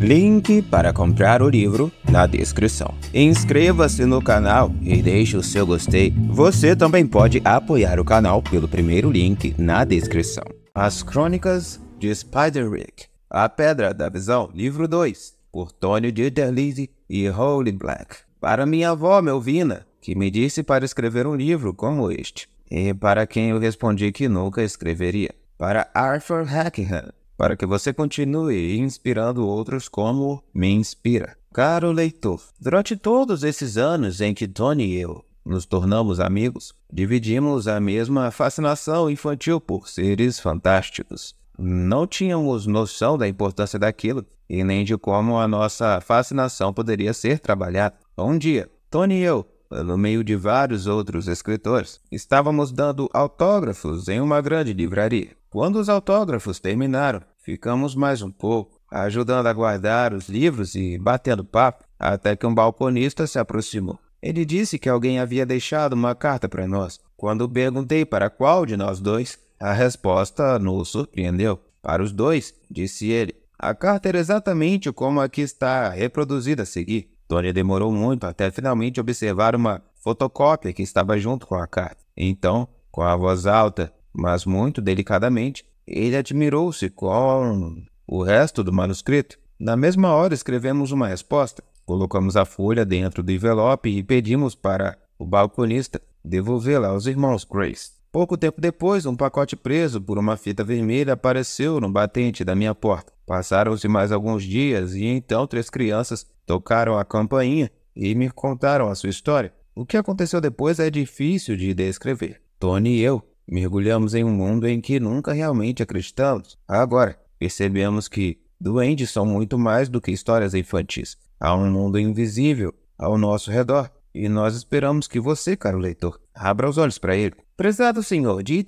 Link para comprar o livro na descrição. Inscreva-se no canal e deixe o seu gostei. Você também pode apoiar o canal pelo primeiro link na descrição. As Crônicas de Spider-Rick A Pedra da Visão, livro 2, por Tony Dieterlizzi e Holy Black. Para minha avó, Melvina, que me disse para escrever um livro como este, e para quem eu respondi que nunca escreveria. Para Arthur Hackham para que você continue inspirando outros como me inspira. Caro leitor, durante todos esses anos em que Tony e eu nos tornamos amigos, dividimos a mesma fascinação infantil por seres fantásticos. Não tínhamos noção da importância daquilo e nem de como a nossa fascinação poderia ser trabalhada. Um dia, Tony e eu no meio de vários outros escritores, estávamos dando autógrafos em uma grande livraria. Quando os autógrafos terminaram, ficamos mais um pouco, ajudando a guardar os livros e batendo papo, até que um balconista se aproximou. Ele disse que alguém havia deixado uma carta para nós. Quando perguntei para qual de nós dois, a resposta nos surpreendeu. Para os dois, disse ele, a carta era exatamente como a que está reproduzida a seguir. Tony demorou muito até finalmente observar uma fotocópia que estava junto com a carta. Então, com a voz alta, mas muito delicadamente, ele admirou-se com o resto do manuscrito. Na mesma hora, escrevemos uma resposta. Colocamos a folha dentro do envelope e pedimos para o balconista devolvê-la aos irmãos Grace. Pouco tempo depois, um pacote preso por uma fita vermelha apareceu no batente da minha porta. Passaram-se mais alguns dias e então três crianças tocaram a campainha e me contaram a sua história. O que aconteceu depois é difícil de descrever. Tony e eu mergulhamos em um mundo em que nunca realmente acreditamos. Agora, percebemos que duendes são muito mais do que histórias infantis. Há um mundo invisível ao nosso redor e nós esperamos que você, caro leitor, abra os olhos para ele. Prezado senhor de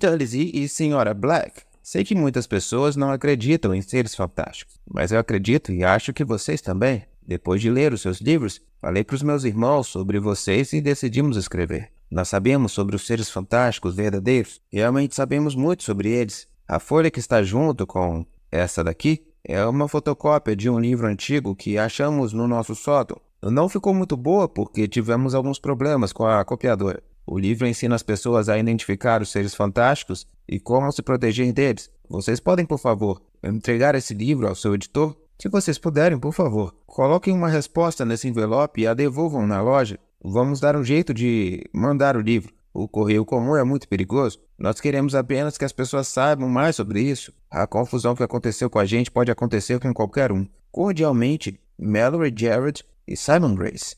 e senhora Black, sei que muitas pessoas não acreditam em seres fantásticos, mas eu acredito e acho que vocês também. Depois de ler os seus livros, falei para os meus irmãos sobre vocês e decidimos escrever. Nós sabemos sobre os seres fantásticos verdadeiros, realmente sabemos muito sobre eles. A folha que está junto com essa daqui é uma fotocópia de um livro antigo que achamos no nosso sótão. Não ficou muito boa porque tivemos alguns problemas com a copiadora. O livro ensina as pessoas a identificar os seres fantásticos e como se proteger deles. Vocês podem, por favor, entregar esse livro ao seu editor? Se vocês puderem, por favor, coloquem uma resposta nesse envelope e a devolvam na loja. Vamos dar um jeito de mandar o livro. O correio comum é muito perigoso. Nós queremos apenas que as pessoas saibam mais sobre isso. A confusão que aconteceu com a gente pode acontecer com qualquer um. Cordialmente, Mallory Jarrett e Simon Grace.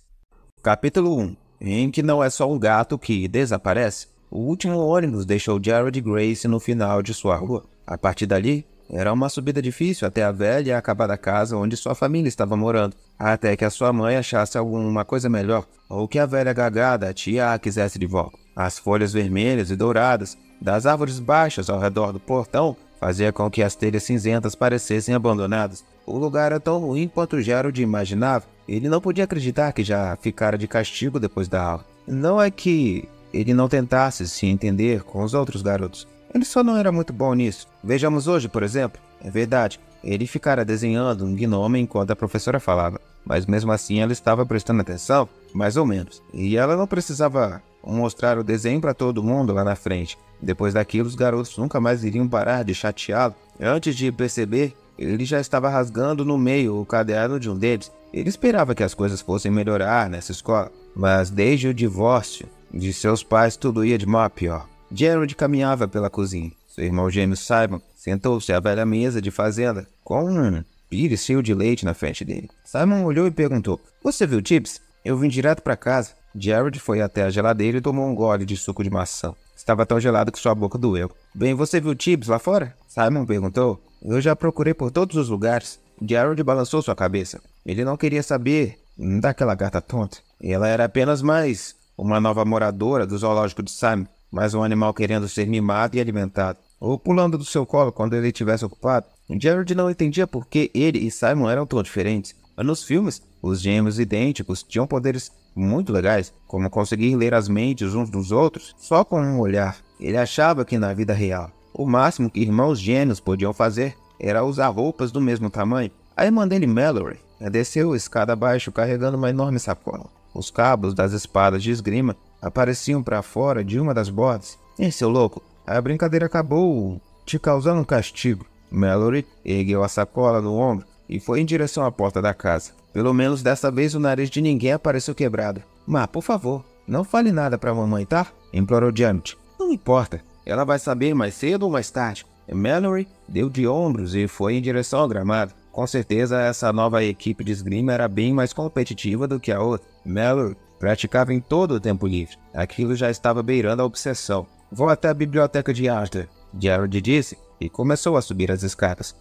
Capítulo 1 em que não é só um gato que desaparece. O último ônibus deixou Jared Grace no final de sua rua. A partir dali, era uma subida difícil até a velha e acabada casa onde sua família estava morando, até que a sua mãe achasse alguma coisa melhor, ou que a velha gagada, a tia, a quisesse de volta. As folhas vermelhas e douradas das árvores baixas ao redor do portão fazia com que as telhas cinzentas parecessem abandonadas. O lugar era tão ruim quanto Jared imaginava, ele não podia acreditar que já ficara de castigo depois da aula. Não é que ele não tentasse se entender com os outros garotos. Ele só não era muito bom nisso. Vejamos hoje, por exemplo. É verdade, ele ficara desenhando um gnome enquanto a professora falava, mas mesmo assim ela estava prestando atenção, mais ou menos. E ela não precisava mostrar o desenho para todo mundo lá na frente. Depois daquilo, os garotos nunca mais iriam parar de chateá-lo. Antes de perceber, ele já estava rasgando no meio o caderno de um deles ele esperava que as coisas fossem melhorar nessa escola, mas desde o divórcio de seus pais tudo ia de mal a pior. Gerald caminhava pela cozinha. Seu irmão gêmeo Simon sentou-se à velha mesa de fazenda com um pires cheio de leite na frente dele. Simon olhou e perguntou: Você viu Tibbs? Eu vim direto para casa. Jared foi até a geladeira e tomou um gole de suco de maçã. Estava tão gelado que sua boca doeu. Bem, você viu Tibbs lá fora? Simon perguntou. Eu já procurei por todos os lugares. Gerald balançou sua cabeça. Ele não queria saber daquela gata tonta. Ela era apenas mais uma nova moradora do zoológico de Sam, mais um animal querendo ser mimado e alimentado, ou pulando do seu colo quando ele estivesse ocupado. Gerald não entendia por que ele e Simon eram tão diferentes. Nos filmes, os gêmeos idênticos tinham poderes muito legais, como conseguir ler as mentes uns dos outros só com um olhar. Ele achava que na vida real, o máximo que irmãos gêmeos podiam fazer era usar roupas do mesmo tamanho. A irmã dele, Mallory, né, desceu escada abaixo carregando uma enorme sacola. Os cabos das espadas de esgrima apareciam para fora de uma das bordas. E seu louco, a brincadeira acabou te causando um castigo. Mallory ergueu a sacola no ombro e foi em direção à porta da casa. Pelo menos dessa vez o nariz de ninguém apareceu quebrado. Mas, por favor, não fale nada para mamãe, tá? Implorou Janet. Não importa, ela vai saber mais cedo ou mais tarde. Mallory deu de ombros e foi em direção ao gramado. Com certeza, essa nova equipe de esgrima era bem mais competitiva do que a outra. Mallory praticava em todo o tempo livre. Aquilo já estava beirando a obsessão. Vou até a biblioteca de Arthur, Jared disse, e começou a subir as escadas.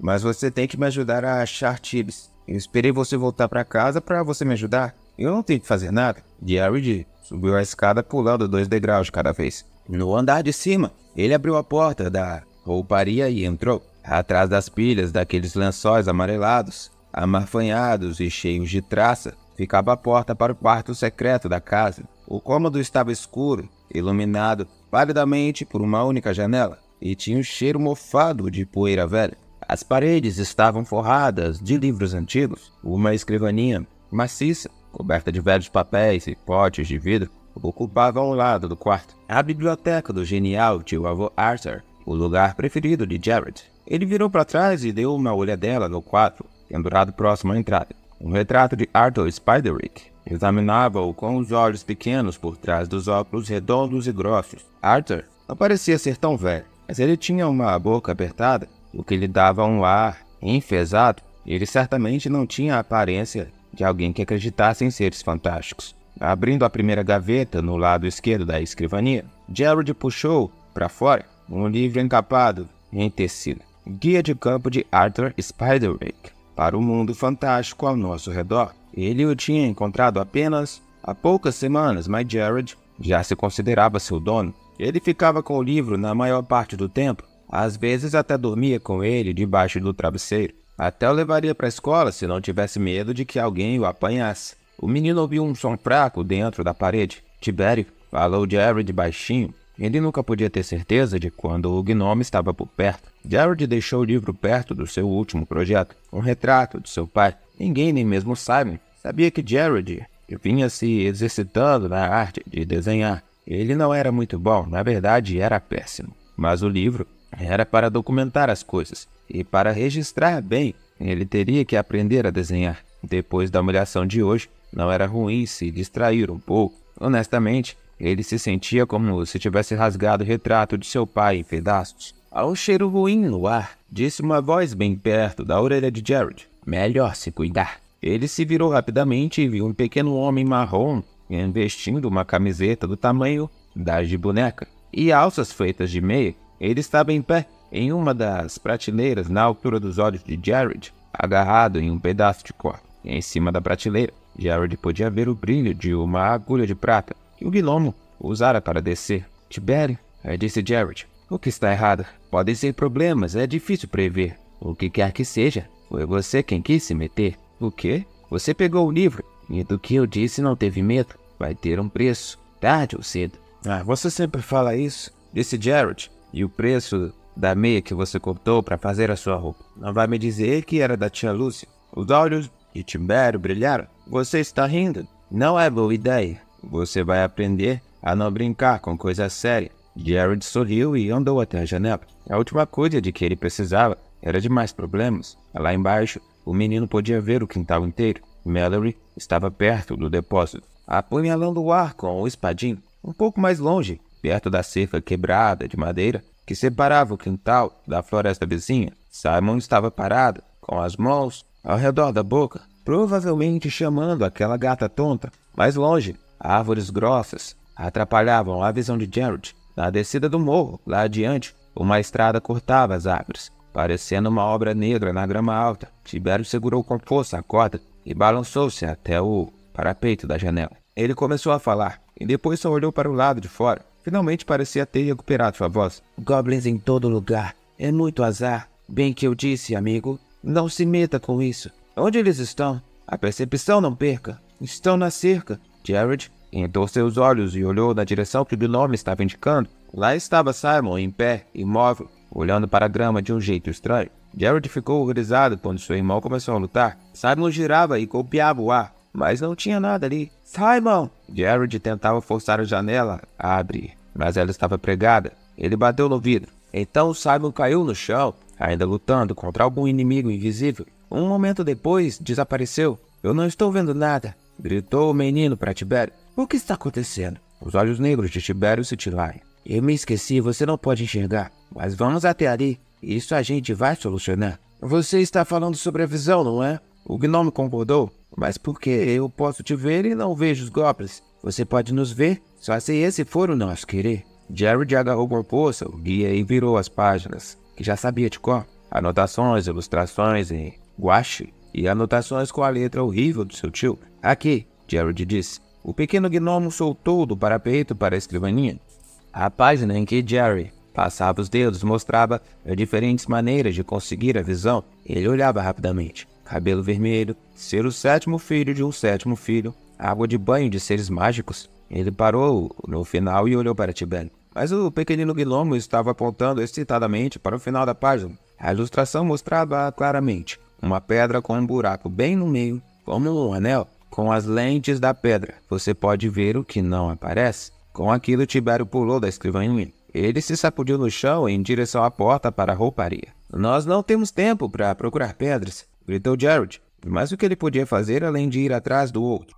Mas você tem que me ajudar a achar Tibbs. Eu esperei você voltar para casa para você me ajudar. Eu não tenho que fazer nada. Jared subiu a escada pulando dois degraus de cada vez. No andar de cima, ele abriu a porta da rouparia e entrou. Atrás das pilhas daqueles lençóis amarelados, amarfanhados e cheios de traça, ficava a porta para o quarto secreto da casa. O cômodo estava escuro, iluminado palidamente por uma única janela, e tinha um cheiro mofado de poeira velha. As paredes estavam forradas de livros antigos, uma escrivaninha maciça, coberta de velhos papéis e potes de vidro, ocupava um lado do quarto. A biblioteca do genial tio avô Arthur o lugar preferido de Jared. Ele virou para trás e deu uma olhadela no quadro, pendurado próximo à entrada. Um retrato de Arthur Spiderick examinava-o com os olhos pequenos por trás dos óculos redondos e grossos. Arthur não parecia ser tão velho, mas ele tinha uma boca apertada, o que lhe dava um ar enfesado. Ele certamente não tinha a aparência de alguém que acreditasse em seres fantásticos. Abrindo a primeira gaveta no lado esquerdo da escrivania, Jared puxou para fora um livro encapado em tecido, guia de campo de Arthur Spiderwick para o mundo fantástico ao nosso redor. Ele o tinha encontrado apenas há poucas semanas, mas Jared já se considerava seu dono. Ele ficava com o livro na maior parte do tempo, às vezes até dormia com ele debaixo do travesseiro. Até o levaria para a escola se não tivesse medo de que alguém o apanhasse. O menino ouviu um som fraco dentro da parede. Tibério, falou Jared baixinho. Ele nunca podia ter certeza de quando o gnome estava por perto. Jared deixou o livro perto do seu último projeto, um retrato de seu pai. Ninguém, nem mesmo Simon, sabia que Jared vinha se exercitando na arte de desenhar. Ele não era muito bom, na verdade era péssimo. Mas o livro era para documentar as coisas, e para registrar bem, ele teria que aprender a desenhar. Depois da humilhação de hoje, não era ruim se distrair um pouco. Honestamente, ele se sentia como se tivesse rasgado o retrato de seu pai em pedaços. Há um cheiro ruim no ar, disse uma voz bem perto da orelha de Jared. Melhor se cuidar. Ele se virou rapidamente e viu um pequeno homem marrom vestindo uma camiseta do tamanho das de boneca e alças feitas de meia. Ele estava em pé em uma das prateleiras na altura dos olhos de Jared, agarrado em um pedaço de cor. Em cima da prateleira, Jared podia ver o brilho de uma agulha de prata e o gnomo usara para descer. Tibério, é, disse Jared. O que está errado? Podem ser problemas, é difícil prever. O que quer que seja, foi você quem quis se meter. O quê? Você pegou o livro. E do que eu disse não teve medo. Vai ter um preço, tarde ou cedo. Ah, você sempre fala isso, disse Jared. E o preço da meia que você cortou para fazer a sua roupa. Não vai me dizer que era da tia Lúcia. Os olhos de Timbério brilharam. Você está rindo? Não é boa ideia. Você vai aprender a não brincar com coisa séria. Jared sorriu e andou até a janela. A última coisa de que ele precisava era de mais problemas. Lá embaixo, o menino podia ver o quintal inteiro. Mallory estava perto do depósito, apunhalando o ar com o espadim. Um pouco mais longe, perto da cerca quebrada de madeira que separava o quintal da floresta vizinha, Simon estava parado, com as mãos ao redor da boca, provavelmente chamando aquela gata tonta. Mais longe, Árvores grossas atrapalhavam a visão de Jared. Na descida do morro, lá adiante, uma estrada cortava as árvores, parecendo uma obra negra na grama alta. Tibério segurou com força a corda e balançou-se até o parapeito da janela. Ele começou a falar e depois só olhou para o lado de fora. Finalmente parecia ter recuperado sua voz. Goblins em todo lugar. É muito azar. Bem que eu disse, amigo. Não se meta com isso. Onde eles estão? A percepção não perca. Estão na cerca. Jared entorceu os olhos e olhou na direção que o binômio estava indicando. Lá estava Simon, em pé, imóvel, olhando para a grama de um jeito estranho. Jared ficou horrorizado quando seu irmão começou a lutar. Simon girava e golpeava o ar, mas não tinha nada ali. Simon! Jared tentava forçar a janela a abrir, mas ela estava pregada. Ele bateu no vidro. Então Simon caiu no chão, ainda lutando contra algum inimigo invisível. Um momento depois, desapareceu. Eu não estou vendo nada gritou o menino para Tibério. O que está acontecendo? Os olhos negros de Tibério se tilaram. Eu me esqueci, você não pode enxergar. Mas vamos até ali. Isso a gente vai solucionar. Você está falando sobre a visão, não é? O gnome concordou. Mas por que eu posso te ver e não vejo os goblins? Você pode nos ver, só se esse for o nosso querer. Jared agarrou com força o guia e virou as páginas, que já sabia de cor. Anotações, ilustrações em guache e anotações com a letra horrível do seu tio. Aqui, Jared disse. O pequeno gnomo soltou do parapeito para a escrivaninha. A página em que Jerry passava os dedos mostrava diferentes maneiras de conseguir a visão. Ele olhava rapidamente. Cabelo vermelho, ser o sétimo filho de um sétimo filho, água de banho de seres mágicos. Ele parou no final e olhou para Tibet. Mas o pequenino gnomo estava apontando excitadamente para o final da página. A ilustração mostrava claramente uma pedra com um buraco bem no meio, como um anel. Com as lentes da pedra, você pode ver o que não aparece. Com aquilo, Tibério pulou da escrivaninha. Ele se sacudiu no chão em direção à porta para a rouparia. Nós não temos tempo para procurar pedras, gritou Jared. Mas o que ele podia fazer além de ir atrás do outro?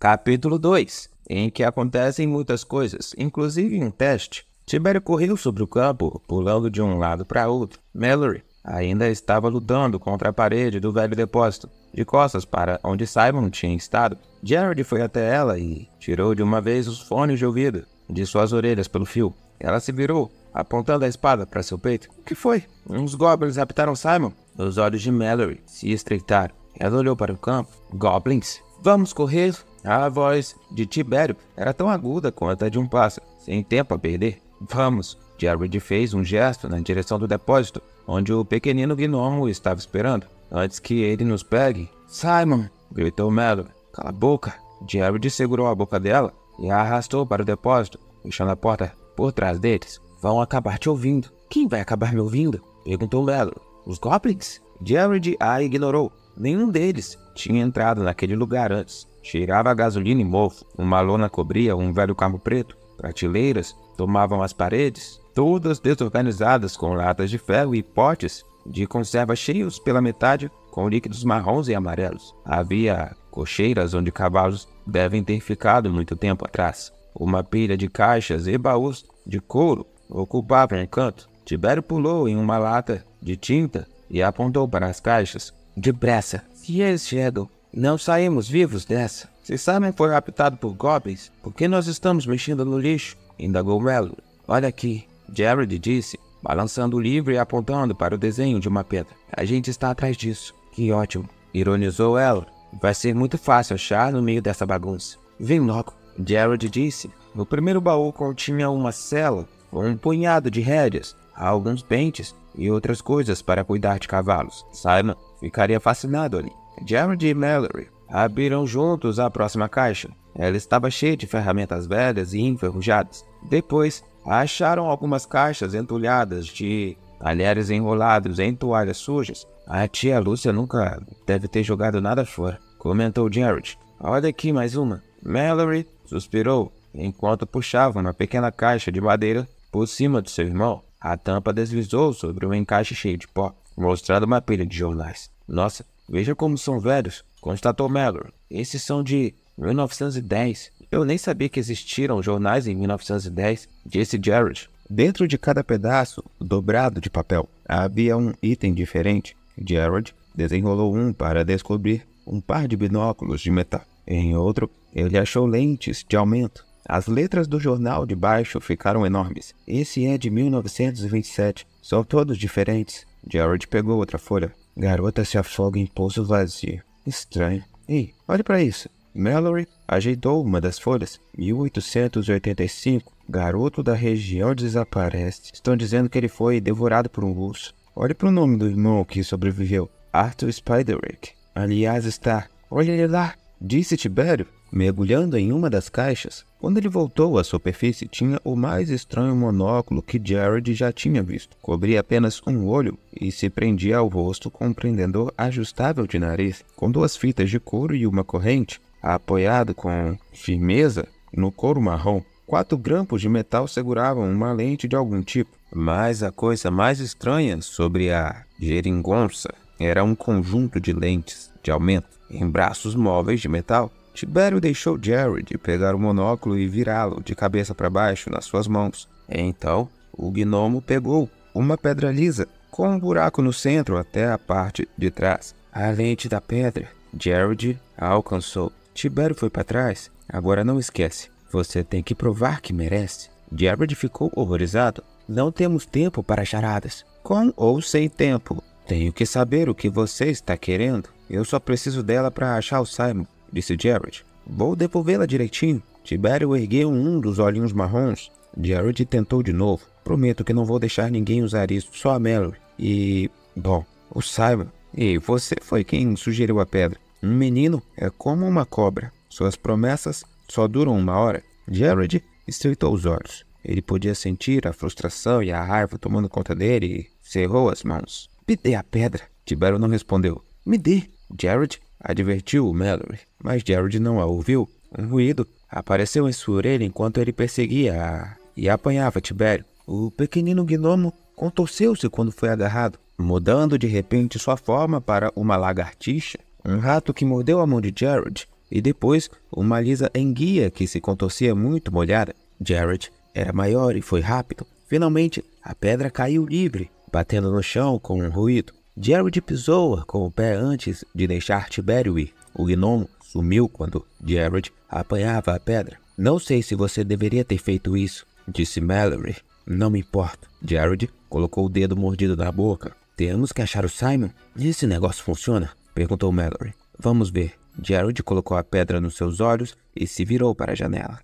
Capítulo 2 Em que acontecem muitas coisas, inclusive um teste. Tibério correu sobre o campo, pulando de um lado para outro. Mallory Ainda estava lutando contra a parede do velho depósito. De costas para onde Simon tinha estado, Jared foi até ela e tirou de uma vez os fones de ouvido de suas orelhas pelo fio. Ela se virou, apontando a espada para seu peito. O que foi? Uns goblins raptaram Simon. Os olhos de Mallory se estreitaram. Ela olhou para o campo. Goblins? Vamos correr! A voz de Tibério era tão aguda quanto a de um pássaro, sem tempo a perder. Vamos! Jared fez um gesto na direção do depósito, onde o pequenino gnomo estava esperando. Antes que ele nos pegue, Simon! gritou Mallory. Cala a boca! Jared segurou a boca dela e a arrastou para o depósito, fechando a porta por trás deles. Vão acabar te ouvindo. Quem vai acabar me ouvindo? perguntou Mallory. Os Goblins? Jared a ignorou. Nenhum deles tinha entrado naquele lugar antes. Cheirava a gasolina e mofo. Uma lona cobria um velho carro preto. Prateleiras tomavam as paredes todas desorganizadas com latas de ferro e potes de conserva cheios pela metade com líquidos marrons e amarelos. Havia cocheiras onde cavalos devem ter ficado muito tempo atrás. Uma pilha de caixas e baús de couro ocupava um canto. Tibério pulou em uma lata de tinta e apontou para as caixas. Depressa, se eles chegam, não saímos vivos dessa. Se Simon foi raptado por goblins, por que nós estamos mexendo no lixo? indagou Melo. Olha aqui, Jared disse, balançando o livro e apontando para o desenho de uma pedra. A gente está atrás disso. Que ótimo. Ironizou ela. Vai ser muito fácil achar no meio dessa bagunça. Vem logo. Jared disse. No primeiro baú continha uma cela, um punhado de rédeas, alguns pentes e outras coisas para cuidar de cavalos. Simon ficaria fascinado ali. Jared e Mallory abriram juntos a próxima caixa. Ela estava cheia de ferramentas velhas e enferrujadas. Depois, acharam algumas caixas entulhadas de talheres enrolados em toalhas sujas. A tia Lúcia nunca deve ter jogado nada fora, comentou Jared. Olha aqui mais uma. Mallory suspirou enquanto puxava uma pequena caixa de madeira por cima de seu irmão. A tampa deslizou sobre um encaixe cheio de pó, mostrando uma pilha de jornais. Nossa, veja como são velhos, constatou Mallory. Esses são de 1910. Eu nem sabia que existiram jornais em 1910, disse Jared. Dentro de cada pedaço dobrado de papel havia um item diferente. Jared desenrolou um para descobrir um par de binóculos de metal. Em outro, ele achou lentes de aumento. As letras do jornal de baixo ficaram enormes. Esse é de 1927. São todos diferentes. Jared pegou outra folha. Garota se afoga em poço vazio. Estranho. Ei, olhe para isso. Mallory ajeitou uma das folhas. 1885. Garoto da região desaparece. Estão dizendo que ele foi devorado por um urso. Olhe para o nome do irmão que sobreviveu. Arthur Spiderick. Aliás, está. Olha ele lá. Disse Tibério, mergulhando em uma das caixas. Quando ele voltou à superfície, tinha o mais estranho monóculo que Jared já tinha visto. Cobria apenas um olho e se prendia ao rosto com um prendedor ajustável de nariz. Com duas fitas de couro e uma corrente, Apoiado com firmeza no couro marrom, quatro grampos de metal seguravam uma lente de algum tipo. Mas a coisa mais estranha sobre a geringonça era um conjunto de lentes de aumento em braços móveis de metal. Tibério deixou Jared pegar o monóculo e virá-lo de cabeça para baixo nas suas mãos. Então, o gnomo pegou uma pedra lisa, com um buraco no centro até a parte de trás. A lente da pedra, Jared alcançou Tibério foi para trás. Agora não esquece. Você tem que provar que merece. Jared ficou horrorizado. Não temos tempo para charadas. Com ou sem tempo. Tenho que saber o que você está querendo. Eu só preciso dela para achar o Simon, disse Jared. Vou devolvê-la direitinho. Tibério ergueu um dos olhinhos marrons. Jared tentou de novo. Prometo que não vou deixar ninguém usar isso, só a Mallory. E. Bom, o Simon. E você foi quem sugeriu a pedra. Um menino é como uma cobra. Suas promessas só duram uma hora. Jared estreitou os olhos. Ele podia sentir a frustração e a raiva tomando conta dele e cerrou as mãos. Me dê a pedra. Tibério não respondeu. Me dê. Jared advertiu Mallory, mas Jared não a ouviu. Um ruído apareceu em sua orelha enquanto ele perseguia a... e apanhava Tibério. O pequenino gnomo contorceu-se quando foi agarrado, mudando de repente sua forma para uma lagartixa um rato que mordeu a mão de Jared e depois uma lisa enguia que se contorcia muito molhada. Jared era maior e foi rápido. Finalmente, a pedra caiu livre, batendo no chão com um ruído. Jared pisou-a com o pé antes de deixar Tiberio ir. O gnomo sumiu quando Jared apanhava a pedra. Não sei se você deveria ter feito isso, disse Mallory. Não me importa. Jared colocou o dedo mordido na boca. Temos que achar o Simon. Esse negócio funciona. Perguntou Mallory. Vamos ver. Jared colocou a pedra nos seus olhos e se virou para a janela.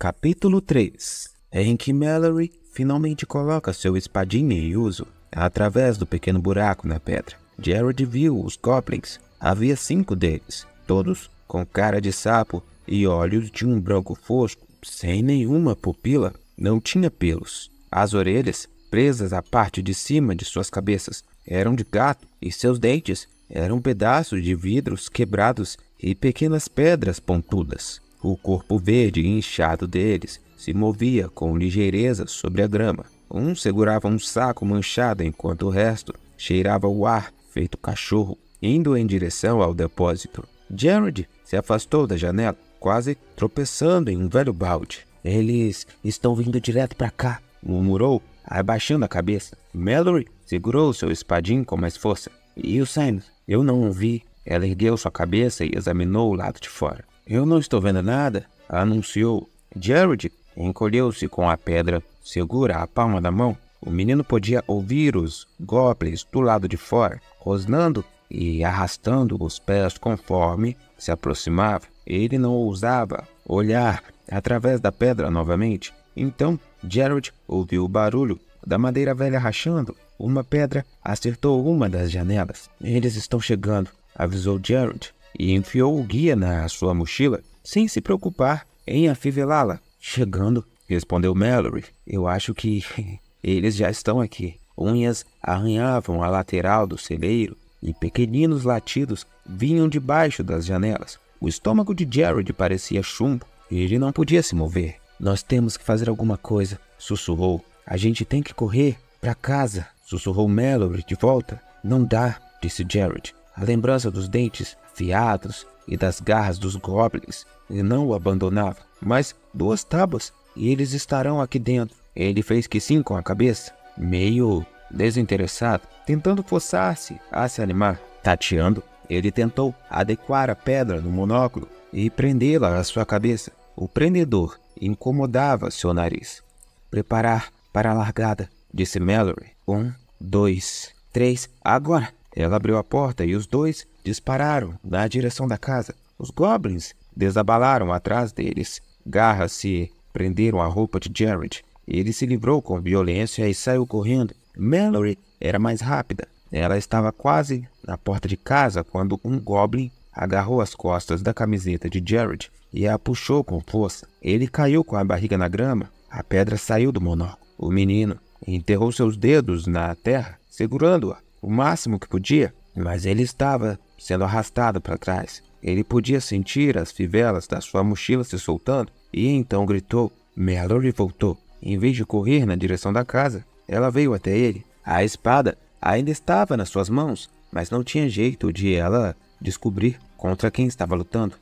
Capítulo 3 Em que Mallory finalmente coloca seu espadinho em uso através do pequeno buraco na pedra. Jared viu os goblins. Havia cinco deles, todos com cara de sapo e olhos de um branco fosco, sem nenhuma pupila. Não tinha pelos. As orelhas, presas à parte de cima de suas cabeças, eram de gato e seus dentes era um pedaço de vidros quebrados e pequenas pedras pontudas. O corpo verde e inchado deles se movia com ligeireza sobre a grama. Um segurava um saco manchado enquanto o resto cheirava o ar feito cachorro, indo em direção ao depósito. Jared se afastou da janela, quase tropeçando em um velho balde. Eles estão vindo direto para cá, murmurou, abaixando a cabeça. Mallory segurou seu espadim com mais força. E o Simon eu não vi. Ela ergueu sua cabeça e examinou o lado de fora. Eu não estou vendo nada, anunciou. Jared encolheu-se com a pedra, segura a palma da mão. O menino podia ouvir os goblins do lado de fora, rosnando e arrastando os pés conforme se aproximava. Ele não ousava olhar através da pedra novamente. Então, Jared ouviu o barulho da madeira velha rachando uma pedra acertou uma das janelas. Eles estão chegando, avisou Jared, e enfiou o guia na sua mochila, sem se preocupar em afivelá-la. Chegando, respondeu Mallory. Eu acho que eles já estão aqui. Unhas arranhavam a lateral do celeiro e pequeninos latidos vinham debaixo das janelas. O estômago de Jared parecia chumbo e ele não podia se mover. Nós temos que fazer alguma coisa, sussurrou. A gente tem que correr para casa sussurrou Mallory de volta. Não dá, disse Jared. A lembrança dos dentes afiados e das garras dos goblins e não o abandonava. Mas duas tábuas e eles estarão aqui dentro. Ele fez que sim com a cabeça, meio desinteressado, tentando forçar-se a se animar. Tateando, ele tentou adequar a pedra no monóculo e prendê-la à sua cabeça. O prendedor incomodava seu nariz. Preparar para a largada, disse Mallory. Um, dois, três, agora! Ela abriu a porta e os dois dispararam na direção da casa. Os goblins desabalaram atrás deles. Garras se prenderam à roupa de Jared. Ele se livrou com violência e saiu correndo. Mallory era mais rápida. Ela estava quase na porta de casa quando um goblin agarrou as costas da camiseta de Jared e a puxou com força. Ele caiu com a barriga na grama. A pedra saiu do monóculo. O menino enterrou seus dedos na terra, segurando-a o máximo que podia, mas ele estava sendo arrastado para trás. Ele podia sentir as fivelas da sua mochila se soltando e então gritou. Mallory voltou. Em vez de correr na direção da casa, ela veio até ele. A espada ainda estava nas suas mãos, mas não tinha jeito de ela descobrir contra quem estava lutando.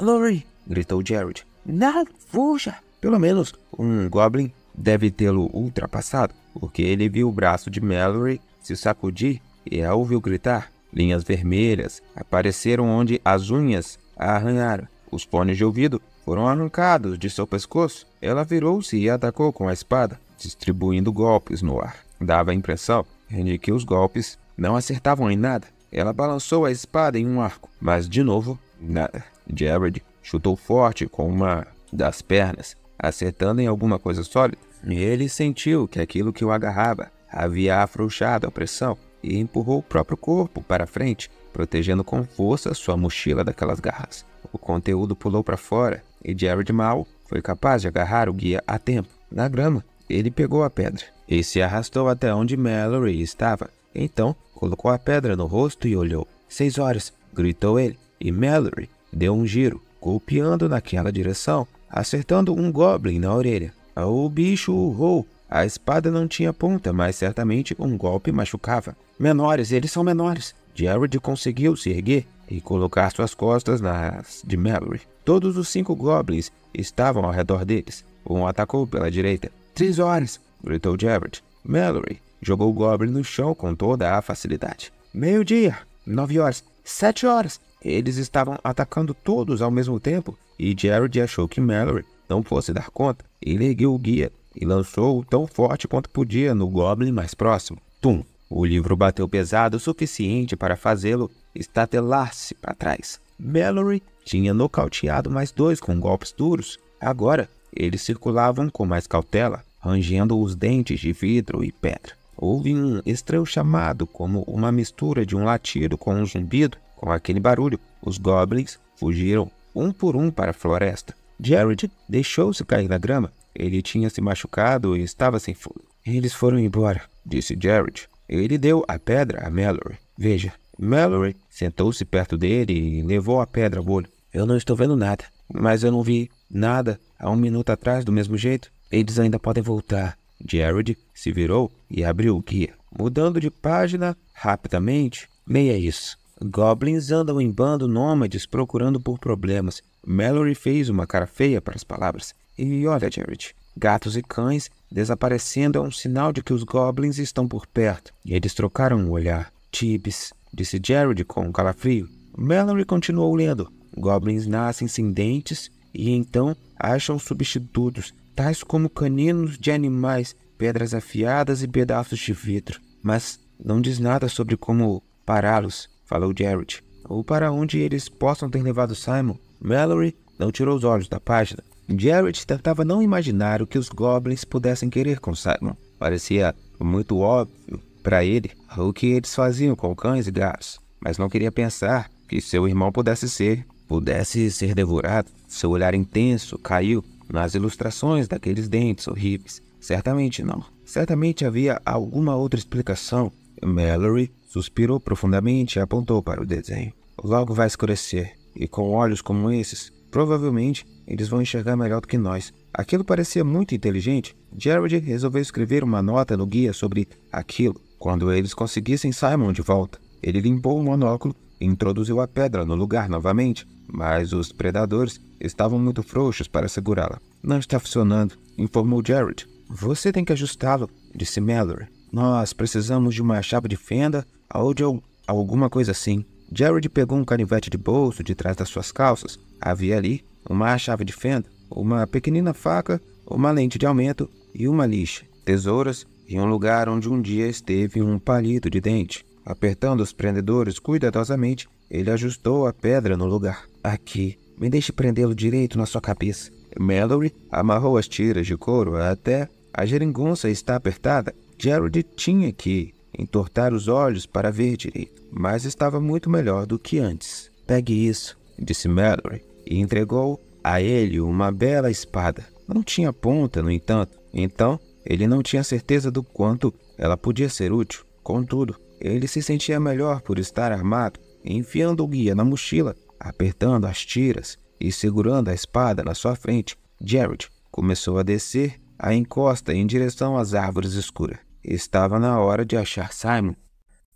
Mallory! gritou Jared. Não fuja! Pelo menos um Goblin deve tê-lo ultrapassado, porque ele viu o braço de Mallory se sacudir e a ouviu gritar. Linhas vermelhas apareceram onde as unhas a arranharam. Os fones de ouvido foram arrancados de seu pescoço. Ela virou-se e atacou com a espada, distribuindo golpes no ar. Dava a impressão de que os golpes não acertavam em nada. Ela balançou a espada em um arco, mas de novo, nada. Jared chutou forte com uma das pernas acertando em alguma coisa sólida. Ele sentiu que aquilo que o agarrava havia afrouxado a pressão e empurrou o próprio corpo para frente, protegendo com força sua mochila daquelas garras. O conteúdo pulou para fora e Jared Mal foi capaz de agarrar o guia a tempo. Na grama, ele pegou a pedra e se arrastou até onde Mallory estava. Então, colocou a pedra no rosto e olhou. Seis horas, gritou ele, e Mallory deu um giro, golpeando naquela direção acertando um goblin na orelha. Ah, o bicho urrou. A espada não tinha ponta, mas certamente um golpe machucava. Menores, eles são menores. Jared conseguiu se erguer e colocar suas costas nas de Mallory. Todos os cinco goblins estavam ao redor deles. Um atacou pela direita. Três horas! gritou Jared. Mallory jogou o goblin no chão com toda a facilidade. Meio-dia, nove horas, sete horas. Eles estavam atacando todos ao mesmo tempo e Jared achou que Mallory não fosse dar conta. Ele ergueu o guia e lançou-o tão forte quanto podia no Goblin mais próximo. Tum! O livro bateu pesado o suficiente para fazê-lo estatelar-se para trás. Mallory tinha nocauteado mais dois com golpes duros. Agora, eles circulavam com mais cautela, rangendo os dentes de vidro e pedra. Houve um estranho chamado, como uma mistura de um latido com um zumbido. Com aquele barulho, os goblins fugiram um por um para a floresta. Jared deixou-se cair na grama. Ele tinha se machucado e estava sem fôlego. Eles foram embora, disse Jared. Ele deu a pedra a Mallory. Veja, Mallory sentou-se perto dele e levou a pedra ao olho. Eu não estou vendo nada, mas eu não vi nada há um minuto atrás do mesmo jeito. Eles ainda podem voltar. Jared se virou e abriu o guia. Mudando de página rapidamente, Meia isso. Goblins andam em bando nômades procurando por problemas. Mallory fez uma cara feia para as palavras. E olha, Jared, gatos e cães desaparecendo é um sinal de que os goblins estão por perto. E eles trocaram um olhar. Tibes, disse Jared com um calafrio. Mallory continuou lendo. Goblins nascem sem dentes e então acham substitutos, tais como caninos de animais, pedras afiadas e pedaços de vidro. Mas não diz nada sobre como pará-los falou Jared, ou para onde eles possam ter levado Simon. Mallory não tirou os olhos da página. Jared tentava não imaginar o que os goblins pudessem querer com Simon. Parecia muito óbvio para ele o que eles faziam com cães e gatos, mas não queria pensar que seu irmão pudesse ser, pudesse ser devorado. Seu olhar intenso caiu nas ilustrações daqueles dentes horríveis. Certamente não. Certamente havia alguma outra explicação. Mallory Suspirou profundamente e apontou para o desenho. Logo vai escurecer, e com olhos como esses, provavelmente eles vão enxergar melhor do que nós. Aquilo parecia muito inteligente. Jared resolveu escrever uma nota no guia sobre aquilo. Quando eles conseguissem Simon de volta, ele limpou o monóculo e introduziu a pedra no lugar novamente, mas os predadores estavam muito frouxos para segurá-la. Não está funcionando, informou Jared. Você tem que ajustá-lo, disse Mallory. Nós precisamos de uma chave de fenda ou de alguma coisa assim. Jared pegou um canivete de bolso de trás das suas calças. Havia ali uma chave de fenda, uma pequenina faca, uma lente de aumento e uma lixa, tesouras e um lugar onde um dia esteve um palito de dente. Apertando os prendedores cuidadosamente, ele ajustou a pedra no lugar. Aqui, me deixe prendê-lo direito na sua cabeça. Mallory amarrou as tiras de couro até a geringonça está apertada Jared tinha que entortar os olhos para ver direito, mas estava muito melhor do que antes. Pegue isso, disse Mallory, e entregou a ele uma bela espada. Não tinha ponta, no entanto, então ele não tinha certeza do quanto ela podia ser útil. Contudo, ele se sentia melhor por estar armado, enfiando o guia na mochila, apertando as tiras e segurando a espada na sua frente. Jared começou a descer a encosta em direção às árvores escuras estava na hora de achar Simon.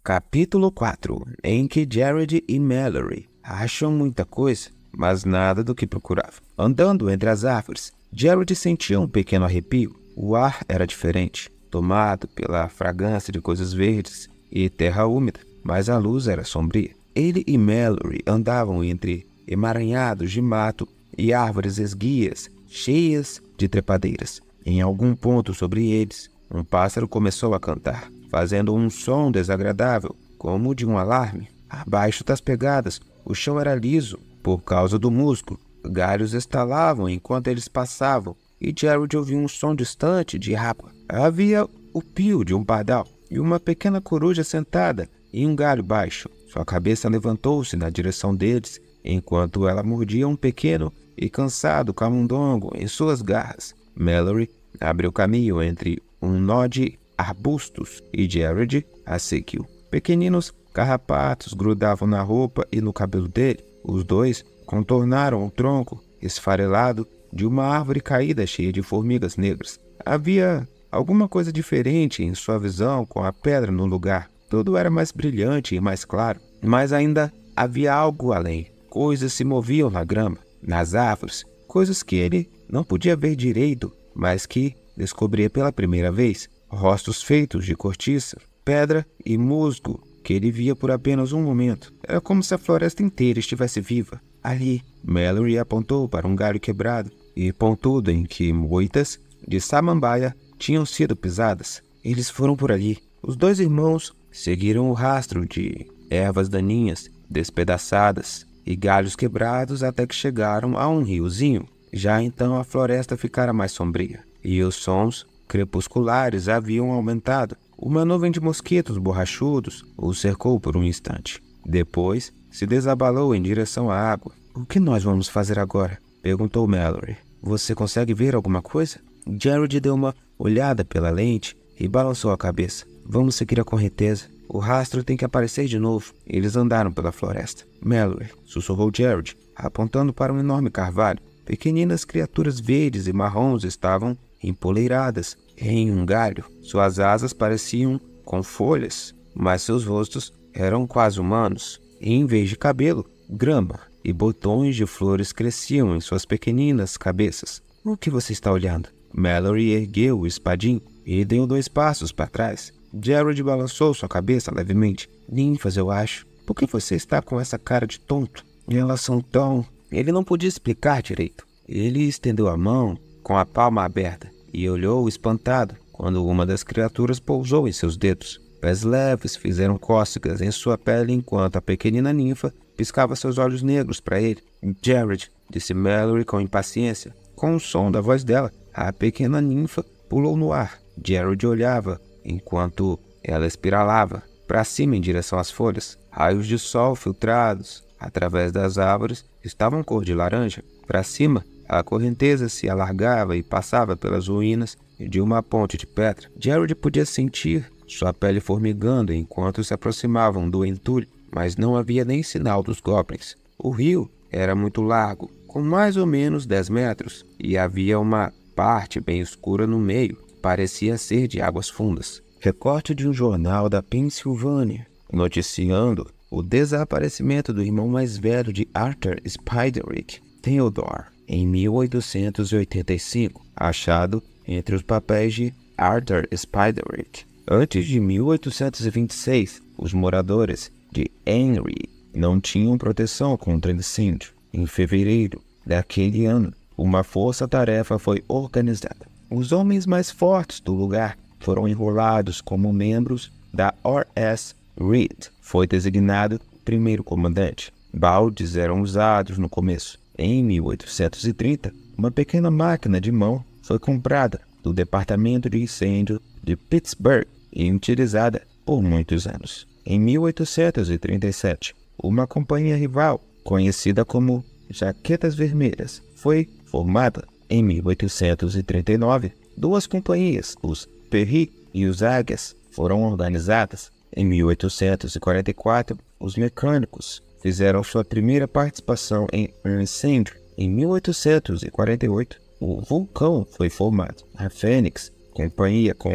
Capítulo 4 Em que Jared e Mallory acham muita coisa, mas nada do que procuravam. Andando entre as árvores, Jared sentia um pequeno arrepio. O ar era diferente, tomado pela fragrância de coisas verdes e terra úmida, mas a luz era sombria. Ele e Mallory andavam entre emaranhados de mato e árvores esguias, cheias de trepadeiras. Em algum ponto sobre eles, um pássaro começou a cantar, fazendo um som desagradável, como de um alarme. Abaixo das pegadas, o chão era liso por causa do musgo. Galhos estalavam enquanto eles passavam, e Jared ouviu um som distante de água. Havia o pio de um pardal e uma pequena coruja sentada em um galho baixo. Sua cabeça levantou-se na direção deles, enquanto ela mordia um pequeno e cansado camundongo em suas garras. Mallory abriu caminho entre um nó de arbustos e Jared a seguiu. Pequeninos carrapatos grudavam na roupa e no cabelo dele. Os dois contornaram o tronco esfarelado de uma árvore caída cheia de formigas negras. Havia alguma coisa diferente em sua visão com a pedra no lugar. Tudo era mais brilhante e mais claro, mas ainda havia algo além. Coisas se moviam na grama, nas árvores, coisas que ele não podia ver direito, mas que descobria pela primeira vez rostos feitos de cortiça, pedra e musgo que ele via por apenas um momento. Era como se a floresta inteira estivesse viva. Ali, Mallory apontou para um galho quebrado e pontudo em que moitas de samambaia tinham sido pisadas. Eles foram por ali. Os dois irmãos seguiram o rastro de ervas daninhas despedaçadas e galhos quebrados até que chegaram a um riozinho. Já então a floresta ficara mais sombria e os sons crepusculares haviam aumentado. Uma nuvem de mosquitos borrachudos o cercou por um instante. Depois, se desabalou em direção à água. O que nós vamos fazer agora? perguntou Mallory. Você consegue ver alguma coisa? Jared deu uma olhada pela lente e balançou a cabeça. Vamos seguir a correnteza. O rastro tem que aparecer de novo. Eles andaram pela floresta. Mallory, sussurrou Jared, apontando para um enorme carvalho. Pequeninas criaturas verdes e marrons estavam empoleiradas em um galho. Suas asas pareciam com folhas, mas seus rostos eram quase humanos. em vez de cabelo, grama e botões de flores cresciam em suas pequeninas cabeças. O que você está olhando? Mallory ergueu o espadim e deu dois passos para trás. Jared balançou sua cabeça levemente. Ninfas, eu acho. Por que você está com essa cara de tonto? Elas são tão. Ele não podia explicar direito. Ele estendeu a mão com a palma aberta, e olhou espantado quando uma das criaturas pousou em seus dedos. Pés leves fizeram cócegas em sua pele enquanto a pequenina ninfa piscava seus olhos negros para ele. Jared, disse Mallory com impaciência. Com o som da voz dela, a pequena ninfa pulou no ar. Jared olhava enquanto ela espiralava para cima em direção às folhas. Raios de sol filtrados através das árvores estavam cor de laranja. Para cima, a correnteza se alargava e passava pelas ruínas de uma ponte de pedra. Jared podia sentir sua pele formigando enquanto se aproximavam do entulho, mas não havia nem sinal dos goblins. O rio era muito largo, com mais ou menos 10 metros, e havia uma parte bem escura no meio, parecia ser de águas fundas. Recorte de um jornal da Pensilvânia, noticiando o desaparecimento do irmão mais velho de Arthur Spiderwick, Theodore em 1885, achado entre os papéis de Arthur Spiderwick. Antes de 1826, os moradores de Henry não tinham proteção contra incêndio. Em fevereiro daquele ano, uma força-tarefa foi organizada. Os homens mais fortes do lugar foram enrolados como membros da R.S. Reed. Foi designado primeiro comandante. Baldes eram usados no começo, em 1830, uma pequena máquina de mão foi comprada do Departamento de Incêndio de Pittsburgh e utilizada por muitos anos. Em 1837, uma companhia rival, conhecida como Jaquetas Vermelhas, foi formada. Em 1839, duas companhias, os Perry e os Águias, foram organizadas. Em 1844, os mecânicos fizeram sua primeira participação em um incêndio em 1848. O vulcão foi formado. A Fênix, companhia com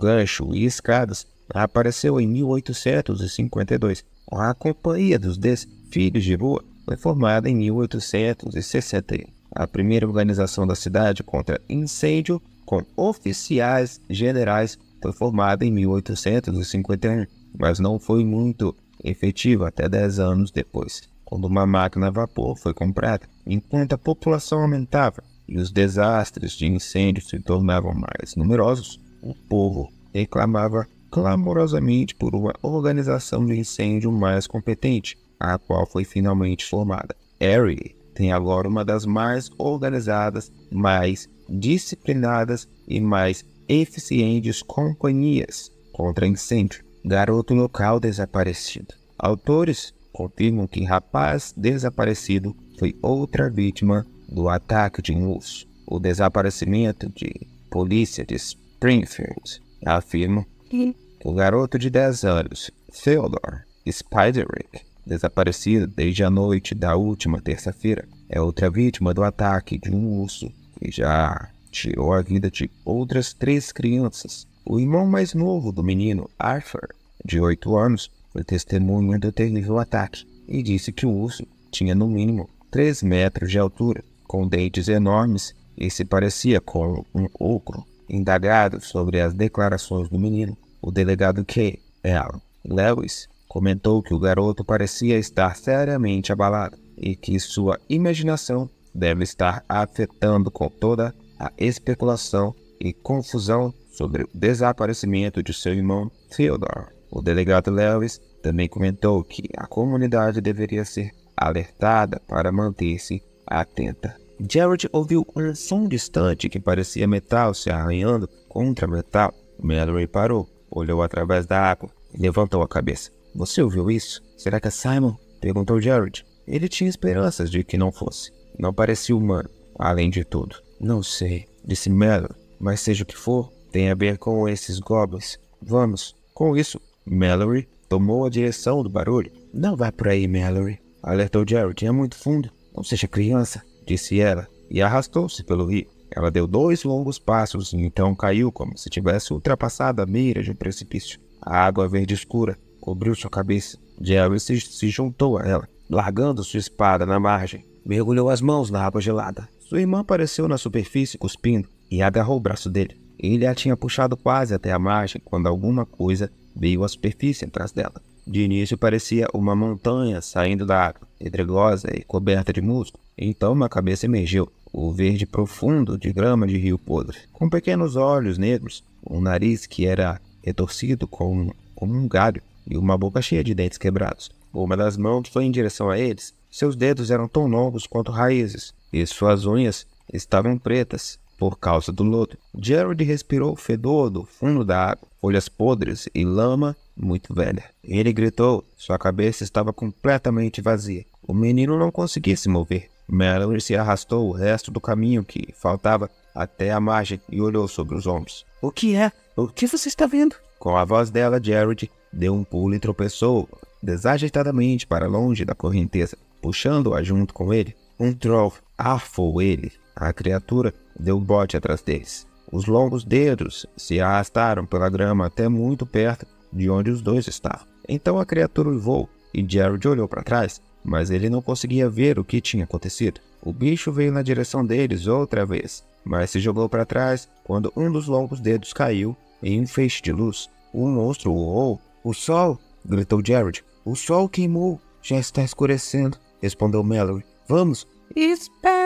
gancho e escadas, apareceu em 1852. A Companhia dos Dez Filhos de Rua foi formada em 1861. A primeira organização da cidade contra incêndio com oficiais generais foi formada em 1851, mas não foi muito efetivo até 10 anos depois, quando uma máquina a vapor foi comprada, enquanto a população aumentava e os desastres de incêndios se tornavam mais numerosos, o povo reclamava clamorosamente por uma organização de incêndio mais competente, a qual foi finalmente formada. Harry tem agora uma das mais organizadas, mais disciplinadas e mais eficientes companhias contra incêndio garoto local desaparecido. Autores confirmam que rapaz desaparecido foi outra vítima do ataque de um urso. O desaparecimento de polícia de Springfield afirma que o garoto de 10 anos, Theodore Spiderick, desaparecido desde a noite da última terça-feira, é outra vítima do ataque de um urso que já tirou a vida de outras três crianças o irmão mais novo do menino, Arthur, de 8 anos, foi testemunha do terrível ataque e disse que o urso tinha no mínimo 3 metros de altura, com dentes enormes e se parecia com um ocro. Indagado sobre as declarações do menino, o delegado K. L. Lewis comentou que o garoto parecia estar seriamente abalado e que sua imaginação deve estar afetando com toda a especulação e confusão sobre o desaparecimento de seu irmão Theodore. O delegado Lewis também comentou que a comunidade deveria ser alertada para manter-se atenta. Jared ouviu um som distante que parecia metal se arranhando contra metal. Mallory parou, olhou através da água e levantou a cabeça. Você ouviu isso? Será que é Simon? perguntou Jared. Ele tinha esperanças de que não fosse. Não parecia humano, além de tudo. Não sei, disse Mallory, mas seja o que for, tem a ver com esses goblins. Vamos. Com isso, Mallory tomou a direção do barulho. Não vá por aí, Mallory, alertou Jared. É muito fundo. Não seja criança, disse ela, e arrastou-se pelo rio. Ela deu dois longos passos e então caiu como se tivesse ultrapassado a mira de um precipício. A água verde escura cobriu sua cabeça. Jerry se, se juntou a ela, largando sua espada na margem. Mergulhou as mãos na água gelada. Sua irmã apareceu na superfície cuspindo e agarrou o braço dele. Ele a tinha puxado quase até a margem quando alguma coisa veio à superfície atrás dela. De início parecia uma montanha saindo da água, pedregosa e coberta de musgo. Então uma cabeça emergiu, o verde profundo de grama de rio podre, com pequenos olhos negros, um nariz que era retorcido como, como um galho e uma boca cheia de dentes quebrados. Uma das mãos foi em direção a eles. Seus dedos eram tão longos quanto raízes, e suas unhas estavam pretas, por causa do lodo. Jared respirou o fedor do fundo da água, folhas podres e lama muito velha. Ele gritou. Sua cabeça estava completamente vazia. O menino não conseguia se mover. Mallory se arrastou o resto do caminho que faltava até a margem e olhou sobre os ombros. O que é? O que você está vendo? Com a voz dela, Jared deu um pulo e tropeçou desajeitadamente para longe da correnteza, puxando-a junto com ele. Um troll arfou ele. A criatura deu um bote atrás deles. Os longos dedos se arrastaram pela grama até muito perto de onde os dois estavam. Então a criatura uivou e Jared olhou para trás, mas ele não conseguia ver o que tinha acontecido. O bicho veio na direção deles outra vez, mas se jogou para trás quando um dos longos dedos caiu em um feixe de luz. O monstro uou! O sol! gritou Jared. O sol queimou! Já está escurecendo, respondeu Mallory. Vamos! Espera!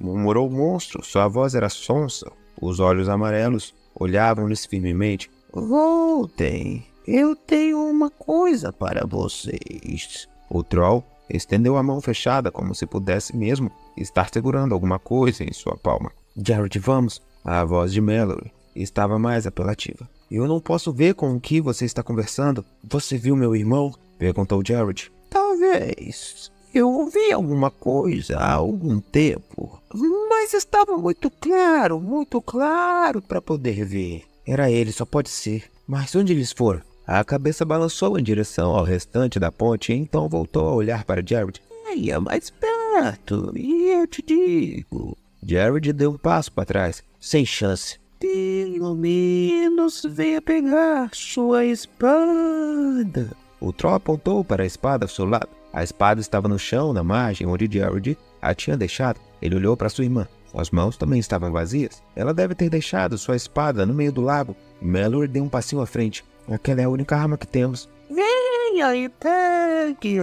murmurou o monstro. Sua voz era sonsa. Os olhos amarelos olhavam-lhes firmemente. Voltem! Eu tenho uma coisa para vocês. O troll estendeu a mão fechada como se pudesse mesmo estar segurando alguma coisa em sua palma. Jared, vamos. A voz de Mallory estava mais apelativa. Eu não posso ver com o que você está conversando. Você viu meu irmão? Perguntou Jared. Talvez. Eu ouvi alguma coisa há algum tempo, mas estava muito claro, muito claro para poder ver. Era ele, só pode ser. Mas onde eles foram? A cabeça balançou em direção ao restante da ponte e então voltou a olhar para Jared. É mais perto e eu te digo. Jared deu um passo para trás, sem chance. Pelo menos venha pegar sua espada. O Troll apontou para a espada ao seu lado. A espada estava no chão, na margem, onde Jared a tinha deixado. Ele olhou para sua irmã. As mãos também estavam vazias. Ela deve ter deixado sua espada no meio do lago. Melor deu um passinho à frente. Aquela é a única arma que temos. Venha e pegue.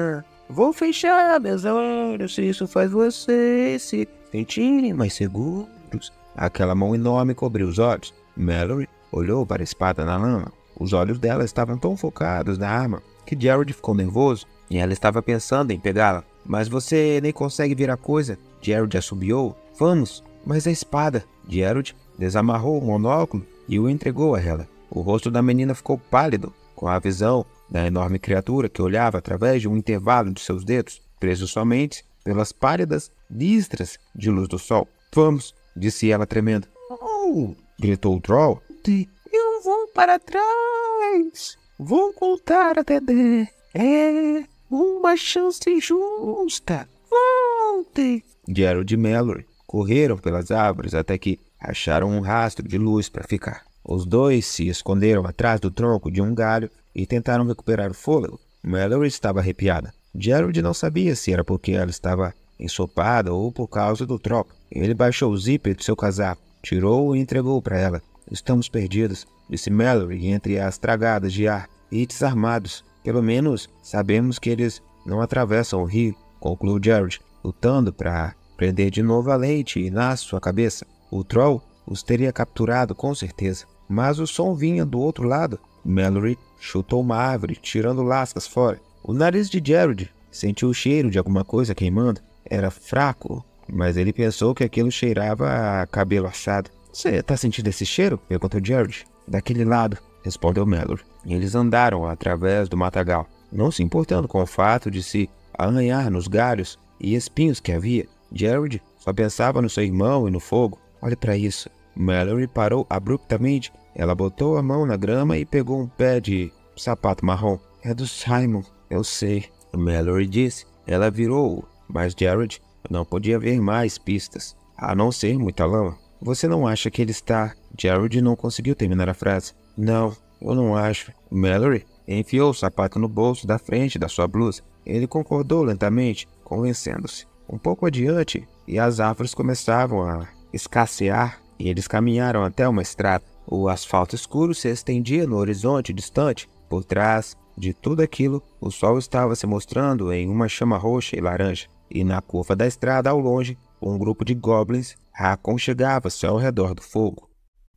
Vou fechar meus olhos se isso faz vocês se sentirem mais seguros. Aquela mão enorme cobriu os olhos. Mallory olhou para a espada na lama. Os olhos dela estavam tão focados na arma que Jared ficou nervoso. E ela estava pensando em pegá-la. Mas você nem consegue ver a coisa, Gerald assobiou. Vamos, mas a espada. Gerald desamarrou o monóculo e o entregou a ela. O rosto da menina ficou pálido com a visão da enorme criatura que olhava através de um intervalo de seus dedos, preso somente pelas pálidas listras de luz do sol. Vamos, disse ela tremendo. Oh! gritou o troll. Eu vou para trás. Vou contar até dez. É, uma chance justa. Voltem! Gerald e Mallory correram pelas árvores até que acharam um rastro de luz para ficar. Os dois se esconderam atrás do tronco de um galho e tentaram recuperar o fôlego. Mallory estava arrepiada. Gerald não sabia se era porque ela estava ensopada ou por causa do tropo. Ele baixou o zíper do seu casaco, tirou-o e entregou para ela. Estamos perdidos, disse Mallory entre as tragadas de ar e desarmados. Pelo menos sabemos que eles não atravessam o rio, concluiu Jared, lutando para prender de novo a leite e na sua cabeça. O Troll os teria capturado com certeza, mas o som vinha do outro lado. Mallory chutou uma árvore, tirando lascas fora. O nariz de Jared sentiu o cheiro de alguma coisa queimando. Era fraco, mas ele pensou que aquilo cheirava a cabelo assado. Você tá sentindo esse cheiro? perguntou Jared. Daquele lado, respondeu Mallory. Eles andaram através do matagal, não se importando com o fato de se arranhar nos galhos e espinhos que havia. Jared só pensava no seu irmão e no fogo. Olhe para isso. Mallory parou abruptamente. Ela botou a mão na grama e pegou um pé de sapato marrom. É do Simon, eu sei. Mallory disse. Ela virou, mas Jared não podia ver mais pistas, a não ser muita lama. Você não acha que ele está? Jared não conseguiu terminar a frase. Não, eu não acho. Mallory enfiou o sapato no bolso da frente da sua blusa. Ele concordou lentamente, convencendo-se. Um pouco adiante, e as árvores começavam a escassear, e eles caminharam até uma estrada. O asfalto escuro se estendia no horizonte distante. Por trás de tudo aquilo, o sol estava se mostrando em uma chama roxa e laranja, e na curva da estrada ao longe, um grupo de goblins aconchegava-se ao redor do fogo.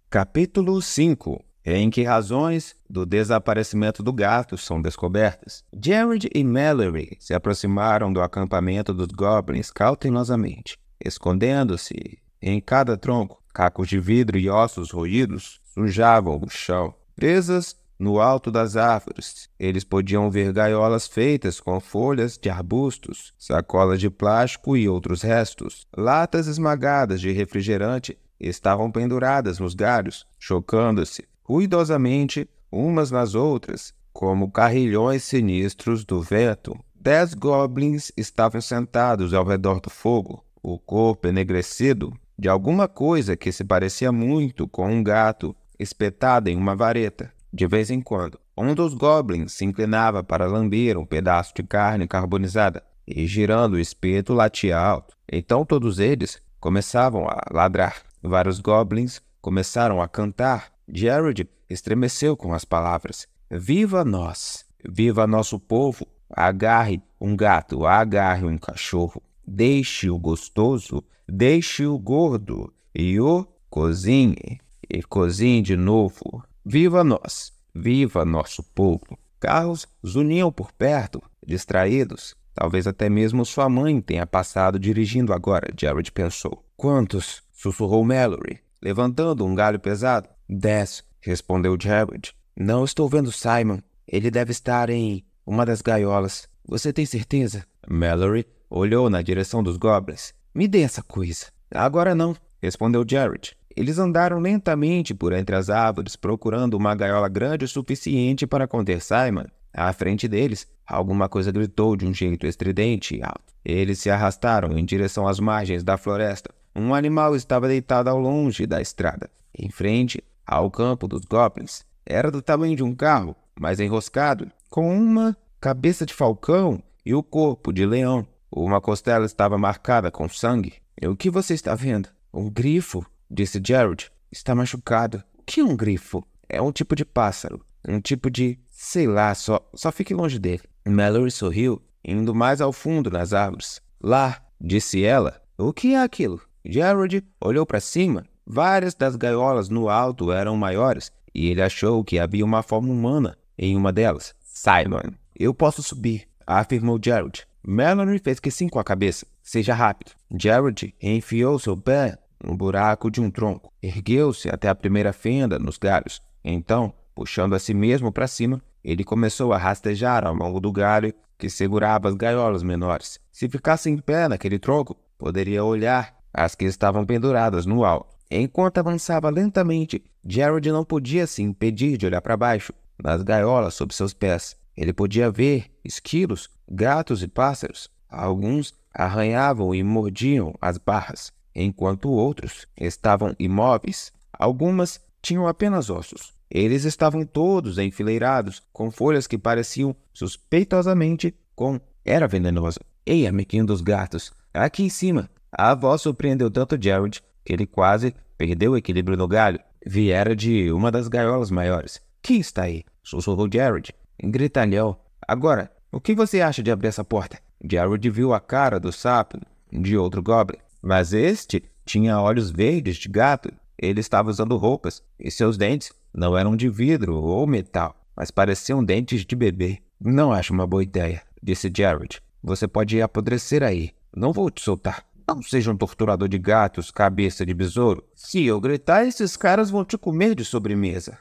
Capítulo 5 é em que razões do desaparecimento do gato são descobertas. Jared e Mallory se aproximaram do acampamento dos Goblins cautelosamente, escondendo-se em cada tronco. Cacos de vidro e ossos roídos sujavam o chão. Presas no alto das árvores, eles podiam ver gaiolas feitas com folhas de arbustos, sacolas de plástico e outros restos. Latas esmagadas de refrigerante estavam penduradas nos galhos, chocando-se ruidosamente umas nas outras, como carrilhões sinistros do vento. Dez goblins estavam sentados ao redor do fogo, o corpo enegrecido de alguma coisa que se parecia muito com um gato espetado em uma vareta. De vez em quando, um dos goblins se inclinava para lamber um pedaço de carne carbonizada e, girando o espeto, latia alto. Então todos eles começavam a ladrar. Vários goblins começaram a cantar Jared estremeceu com as palavras. Viva nós! Viva nosso povo! Agarre um gato, agarre um cachorro, deixe-o gostoso, deixe-o gordo e o cozinhe. E cozinhe de novo. Viva nós! Viva nosso povo! Carros zuniam por perto, distraídos. Talvez até mesmo sua mãe tenha passado dirigindo agora, Jared pensou. Quantos? sussurrou Mallory, levantando um galho pesado. Dez, respondeu Jared. Não estou vendo Simon. Ele deve estar em uma das gaiolas. Você tem certeza? Mallory olhou na direção dos goblins. Me dê essa coisa. Agora não, respondeu Jared. Eles andaram lentamente por entre as árvores, procurando uma gaiola grande o suficiente para conter Simon. À frente deles, alguma coisa gritou de um jeito estridente e alto. Eles se arrastaram em direção às margens da floresta. Um animal estava deitado ao longe da estrada. Em frente, ao campo dos Goblins era do tamanho de um carro, mas enroscado, com uma cabeça de falcão e o corpo de leão. Uma costela estava marcada com sangue. E o que você está vendo? Um grifo, disse Jared. Está machucado. O que é um grifo? É um tipo de pássaro. Um tipo de. sei lá, só, só fique longe dele. Mallory sorriu, indo mais ao fundo nas árvores. Lá, disse ela. O que é aquilo? Jared olhou para cima Várias das gaiolas no alto eram maiores e ele achou que havia uma forma humana em uma delas. Simon, eu posso subir, afirmou Gerald. Melanie fez que sim com a cabeça. Seja rápido. Gerald enfiou seu pé no buraco de um tronco. Ergueu-se até a primeira fenda nos galhos. Então, puxando a si mesmo para cima, ele começou a rastejar ao longo do galho que segurava as gaiolas menores. Se ficasse em pé naquele tronco, poderia olhar as que estavam penduradas no alto. Enquanto avançava lentamente, Jared não podia se impedir de olhar para baixo, nas gaiolas sob seus pés. Ele podia ver esquilos, gatos e pássaros. Alguns arranhavam e mordiam as barras, enquanto outros estavam imóveis. Algumas tinham apenas ossos. Eles estavam todos enfileirados, com folhas que pareciam suspeitosamente com era venenosa. Ei, amiguinho dos gatos, aqui em cima! A voz surpreendeu tanto Jared que ele quase perdeu o equilíbrio no galho. Viera de uma das gaiolas maiores. Quem está aí? Sussurrou Jared. Gritalhão. Agora, o que você acha de abrir essa porta? Jared viu a cara do sapo de outro goblin, mas este tinha olhos verdes de gato. Ele estava usando roupas e seus dentes não eram de vidro ou metal, mas pareciam dentes de bebê. Não acho uma boa ideia, disse Jared. Você pode apodrecer aí. Não vou te soltar. Não seja um torturador de gatos, cabeça de besouro. Se eu gritar, esses caras vão te comer de sobremesa.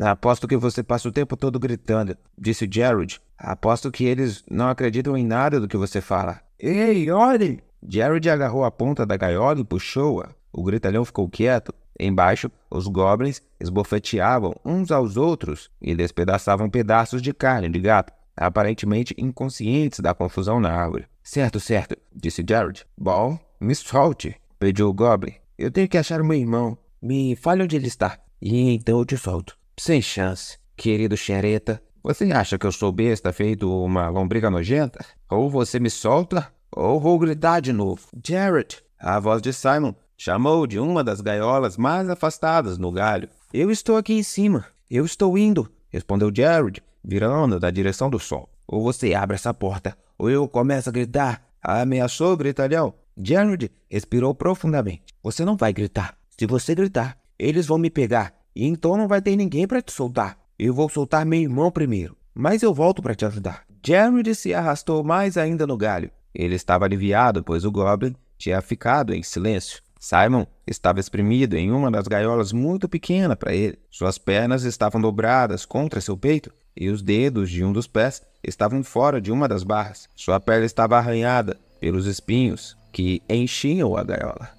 Aposto que você passa o tempo todo gritando, disse Jared. Aposto que eles não acreditam em nada do que você fala. Ei, olhe! Jared agarrou a ponta da gaiola e puxou-a. O gritalhão ficou quieto. Embaixo, os goblins esbofeteavam uns aos outros e despedaçavam pedaços de carne de gato, aparentemente inconscientes da confusão na árvore. Certo, certo, disse Jared. Bom, me solte, pediu o Goblin. Eu tenho que achar o meu irmão. Me fale onde ele está. E então eu te solto. Sem chance, querido xereta. Você acha que eu sou besta feito uma lombriga nojenta? Ou você me solta, ou vou gritar de novo. Jared! A voz de Simon chamou de uma das gaiolas mais afastadas no galho. Eu estou aqui em cima. Eu estou indo, respondeu Jared, virando da direção do sol. Ou você abre essa porta, Will começa a gritar. Ameaçou gritalhão. Jared respirou profundamente. Você não vai gritar. Se você gritar, eles vão me pegar. E então não vai ter ninguém para te soltar. Eu vou soltar meu irmão primeiro. Mas eu volto para te ajudar. Jared se arrastou mais ainda no galho. Ele estava aliviado, pois o Goblin tinha ficado em silêncio. Simon estava espremido em uma das gaiolas muito pequena para ele. Suas pernas estavam dobradas contra seu peito e os dedos de um dos pés estavam fora de uma das barras. Sua pele estava arranhada pelos espinhos que enchiam a gaiola.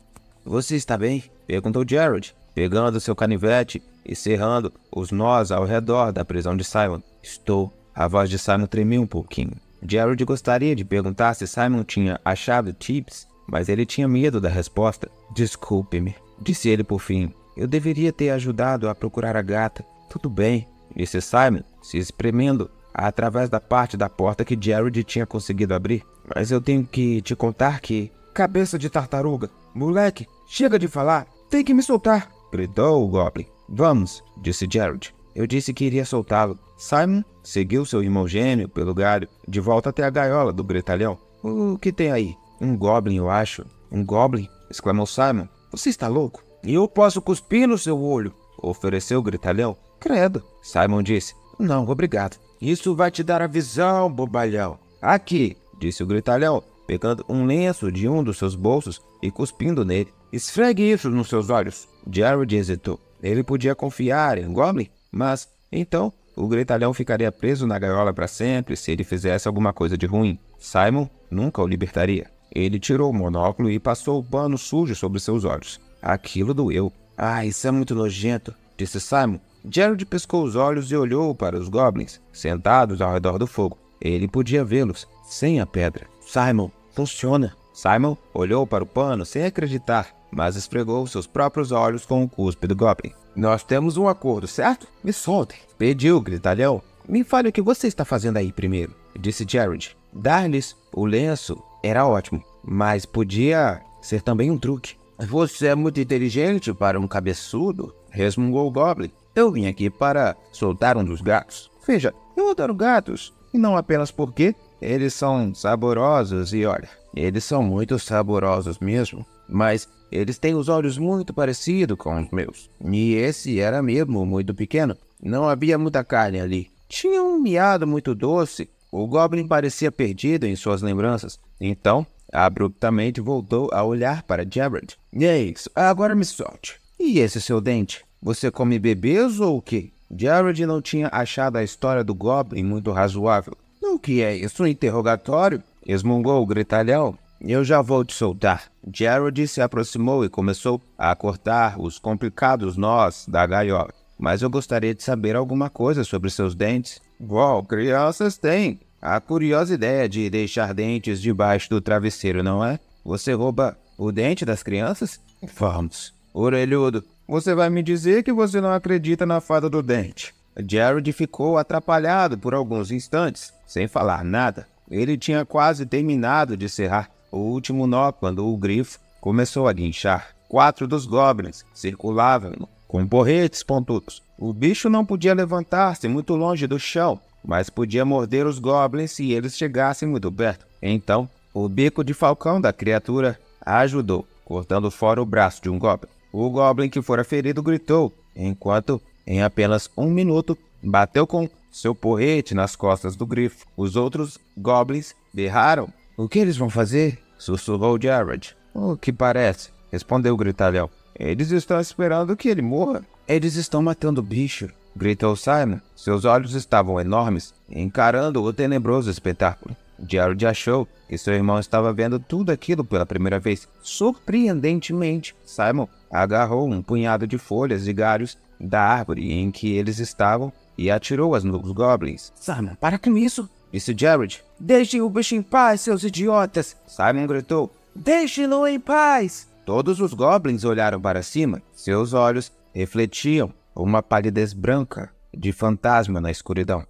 Você está bem? perguntou Jared, pegando seu canivete e cerrando os nós ao redor da prisão de Simon. Estou. A voz de Simon tremeu um pouquinho. Jared gostaria de perguntar se Simon tinha achado Tips, mas ele tinha medo da resposta. Desculpe-me, disse ele por fim. Eu deveria ter ajudado a procurar a gata. Tudo bem, Disse Simon, se espremendo, através da parte da porta que Jared tinha conseguido abrir. Mas eu tenho que te contar que. Cabeça de tartaruga! Moleque, chega de falar! Tem que me soltar! gritou o Goblin. Vamos, disse Jared. Eu disse que iria soltá-lo. Simon seguiu seu irmão gêmeo pelo galho, de volta até a gaiola do gretalhão. O que tem aí? Um Goblin, eu acho. Um Goblin? exclamou Simon. Você está louco? Eu posso cuspir no seu olho! ofereceu o gritalhão. Credo, Simon disse. Não, obrigado. Isso vai te dar a visão, bobalhão. Aqui, disse o gritalhão, pegando um lenço de um dos seus bolsos e cuspindo nele. Esfregue isso nos seus olhos. Jared hesitou. Ele podia confiar em Goblin, mas então o gritalhão ficaria preso na gaiola para sempre se ele fizesse alguma coisa de ruim. Simon nunca o libertaria. Ele tirou o monóculo e passou o pano sujo sobre seus olhos. Aquilo doeu. Ah, isso é muito nojento, disse Simon, Jared pescou os olhos e olhou para os goblins, sentados ao redor do fogo. Ele podia vê-los, sem a pedra. Simon, funciona. Simon olhou para o pano sem acreditar, mas esfregou seus próprios olhos com o cuspe do Goblin. Nós temos um acordo, certo? Me soltem. Pediu, gritalhão. Me fale o que você está fazendo aí primeiro, disse Jared. Dar-lhes o lenço era ótimo, mas podia ser também um truque. Você é muito inteligente para um cabeçudo, resmungou o Goblin. Eu vim aqui para soltar um dos gatos. Veja, eu adoro gatos, e não apenas porque eles são saborosos e olha, eles são muito saborosos mesmo, mas eles têm os olhos muito parecidos com os meus. E esse era mesmo muito pequeno. Não havia muita carne ali. Tinha um miado muito doce. O Goblin parecia perdido em suas lembranças. Então, abruptamente voltou a olhar para Jared. E é isso, agora me solte. E esse seu dente? Você come bebês ou o quê? Jared não tinha achado a história do Goblin muito razoável. O que é isso? Um interrogatório? Esmungou o gritalhão. Eu já vou te soltar. Jared se aproximou e começou a cortar os complicados nós da gaiola. Mas eu gostaria de saber alguma coisa sobre seus dentes. Uau, crianças têm a curiosa ideia de deixar dentes debaixo do travesseiro, não é? Você rouba o dente das crianças? Vamos. Orelhudo, você vai me dizer que você não acredita na fada do dente. Jared ficou atrapalhado por alguns instantes, sem falar nada. Ele tinha quase terminado de cerrar o último nó quando o grifo começou a guinchar. Quatro dos goblins circulavam com porretes pontudos. O bicho não podia levantar-se muito longe do chão, mas podia morder os goblins se eles chegassem muito perto. Então, o bico de falcão da criatura ajudou, cortando fora o braço de um goblin. O Goblin que fora ferido gritou, enquanto, em apenas um minuto, bateu com seu porrete nas costas do grifo. Os outros goblins berraram. O que eles vão fazer? sussurrou Jared. O que parece? respondeu o gritalhão. Eles estão esperando que ele morra. Eles estão matando o bicho, gritou Simon. Seus olhos estavam enormes, encarando o tenebroso espetáculo. Jared achou que seu irmão estava vendo tudo aquilo pela primeira vez. Surpreendentemente, Simon agarrou um punhado de folhas e galhos da árvore em que eles estavam e atirou-as nos goblins. Simon, para com isso! Disse Jared. Deixe o bicho em paz, seus idiotas! Simon gritou. Deixe-lo em paz! Todos os goblins olharam para cima. Seus olhos refletiam uma palidez branca de fantasma na escuridão.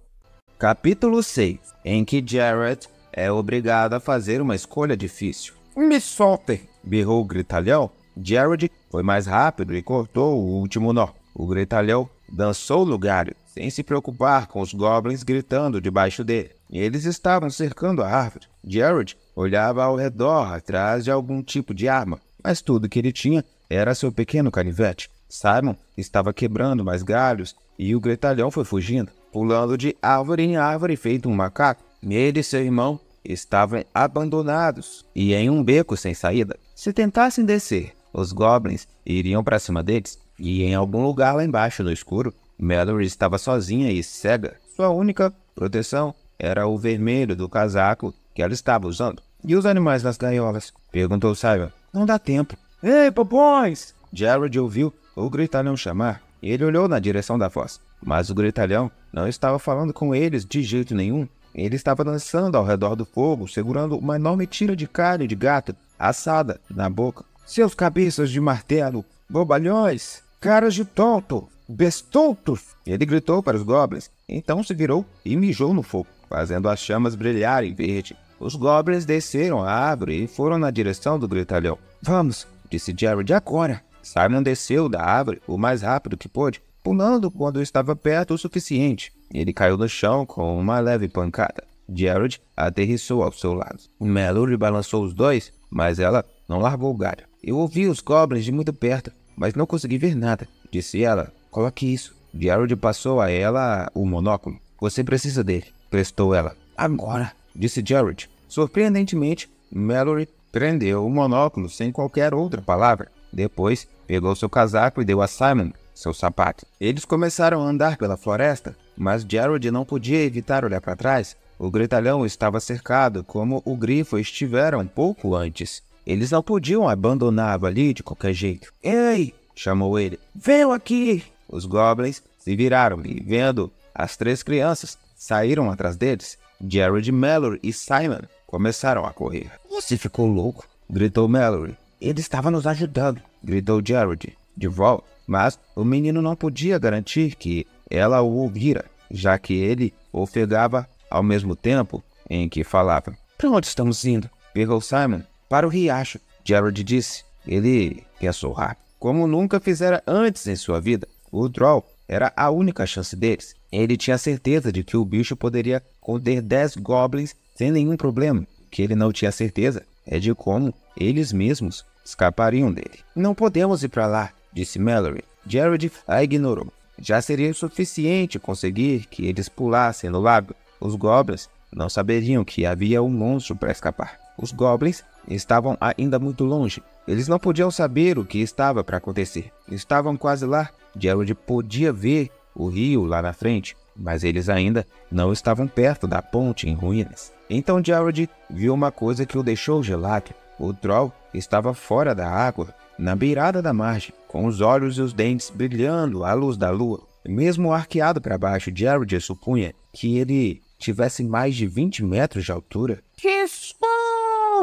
Capítulo 6 Em que Jared é obrigado a fazer uma escolha difícil. Me soltem! Berrou o gritalhão. Jared foi mais rápido e cortou o último nó. O gretalhão dançou no lugar, sem se preocupar com os goblins gritando debaixo dele. Eles estavam cercando a árvore. Jared olhava ao redor atrás de algum tipo de arma, mas tudo que ele tinha era seu pequeno canivete. Simon estava quebrando mais galhos e o gretalhão foi fugindo, pulando de árvore em árvore feito um macaco. Ele e seu irmão estavam abandonados e em um beco sem saída. Se tentassem descer os goblins iriam para cima deles, e em algum lugar lá embaixo, no escuro, Mallory estava sozinha e cega. Sua única proteção era o vermelho do casaco que ela estava usando. E os animais nas gaiolas? Perguntou Simon. Não dá tempo. Ei, popões! Jared ouviu o gritalhão chamar. e Ele olhou na direção da voz, mas o gritalhão não estava falando com eles de jeito nenhum. Ele estava dançando ao redor do fogo, segurando uma enorme tira de carne de gato assada na boca seus cabeças de martelo, bobalhões, caras de tonto, bestoutos! Ele gritou para os goblins, então se virou e mijou no fogo, fazendo as chamas brilharem verde. Os goblins desceram a árvore e foram na direção do gritalhão. Vamos, disse Jared, agora! Simon desceu da árvore o mais rápido que pôde, pulando quando estava perto o suficiente. Ele caiu no chão com uma leve pancada. Jared aterrissou ao seu lado. Mallory balançou os dois, mas ela não largou o galho. Eu ouvi os goblins de muito perto, mas não consegui ver nada, disse ela. Coloque isso. Jared passou a ela o monóculo. Você precisa dele, prestou ela. Agora, disse Jared. Surpreendentemente, Mallory prendeu o monóculo sem qualquer outra palavra. Depois, pegou seu casaco e deu a Simon seu sapato. Eles começaram a andar pela floresta, mas Jared não podia evitar olhar para trás. O gritalhão estava cercado, como o grifo estivera um pouco antes. Eles não podiam abandoná-lo ali de qualquer jeito. Ei! chamou ele. Venham aqui! Os goblins se viraram e, vendo as três crianças, saíram atrás deles. Jared, Mallory e Simon começaram a correr. Você ficou louco? gritou Mallory. Ele estava nos ajudando, gritou Jared. De volta, mas o menino não podia garantir que ela o ouvira, já que ele ofegava ao mesmo tempo em que falava. Para onde estamos indo? perguntou Simon para o riacho. Jared disse. Ele pensou rápido. Como nunca fizera antes em sua vida, o Troll era a única chance deles. Ele tinha certeza de que o bicho poderia conter 10 goblins sem nenhum problema. O que ele não tinha certeza é de como eles mesmos escapariam dele. Não podemos ir para lá, disse Mallory. Jared a ignorou. Já seria o suficiente conseguir que eles pulassem no lago. Os goblins não saberiam que havia um monstro para escapar. Os goblins estavam ainda muito longe. Eles não podiam saber o que estava para acontecer. Estavam quase lá, de onde podia ver o rio lá na frente, mas eles ainda não estavam perto da ponte em ruínas. Então Jared viu uma coisa que o deixou gelado. O Troll estava fora da água, na beirada da margem, com os olhos e os dentes brilhando à luz da lua. Mesmo arqueado para baixo, Jared supunha que ele tivesse mais de 20 metros de altura. Que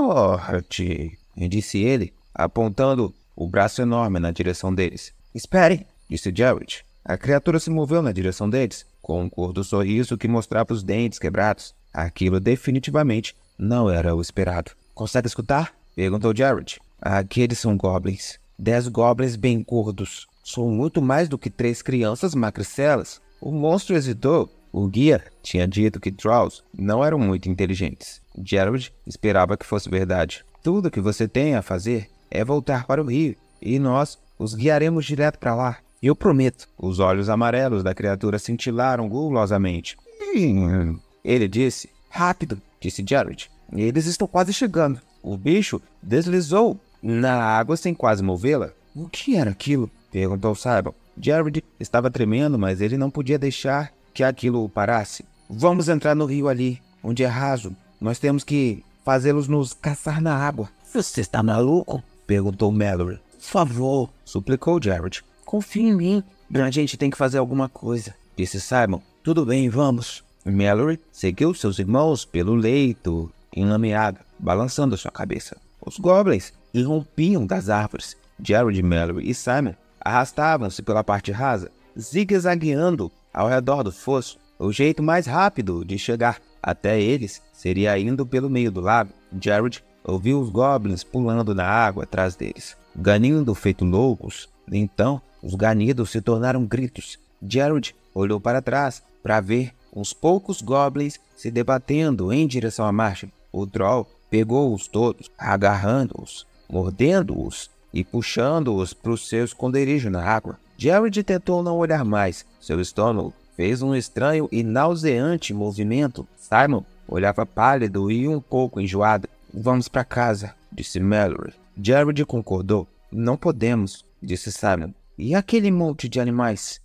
Morte! disse ele, apontando o braço enorme na direção deles. Espere! disse Jared. A criatura se moveu na direção deles, com um curto sorriso que mostrava os dentes quebrados. Aquilo definitivamente não era o esperado. Consegue escutar? perguntou Jared. Aqueles são goblins. Dez goblins bem gordos. São muito mais do que três crianças macricelas. O monstro hesitou, o guia tinha dito que Trolls não eram muito inteligentes. Gerald esperava que fosse verdade. Tudo que você tem a fazer é voltar para o rio, e nós os guiaremos direto para lá. Eu prometo. Os olhos amarelos da criatura cintilaram gulosamente. Ele disse. Rápido, disse Jared. Eles estão quase chegando. O bicho deslizou na água sem quase movê-la. O que era aquilo? Perguntou Simon. Jared estava tremendo, mas ele não podia deixar que aquilo parasse. Vamos entrar no rio ali, onde é raso. Nós temos que fazê-los nos caçar na água. Você está maluco? Perguntou Mallory. Por favor, suplicou Jared. Confie em mim. A gente tem que fazer alguma coisa, disse Simon. Tudo bem, vamos. Mallory seguiu seus irmãos pelo leito, enlameado, balançando sua cabeça. Os goblins irrompiam das árvores. Jared, Mallory e Simon arrastavam-se pela parte rasa, zigue-zagueando ao redor do fosso, o jeito mais rápido de chegar até eles seria indo pelo meio do lago. Jared ouviu os goblins pulando na água atrás deles, ganindo feito loucos. Então, os ganidos se tornaram gritos. Jared olhou para trás para ver uns poucos goblins se debatendo em direção à margem. O troll pegou-os todos, agarrando-os, mordendo-os e puxando-os para o seu esconderijo na água. Jared tentou não olhar mais. Seu estômago fez um estranho e nauseante movimento. Simon olhava pálido e um pouco enjoado. Vamos para casa, disse Mallory. Jared concordou. Não podemos, disse Simon. E aquele monte de animais?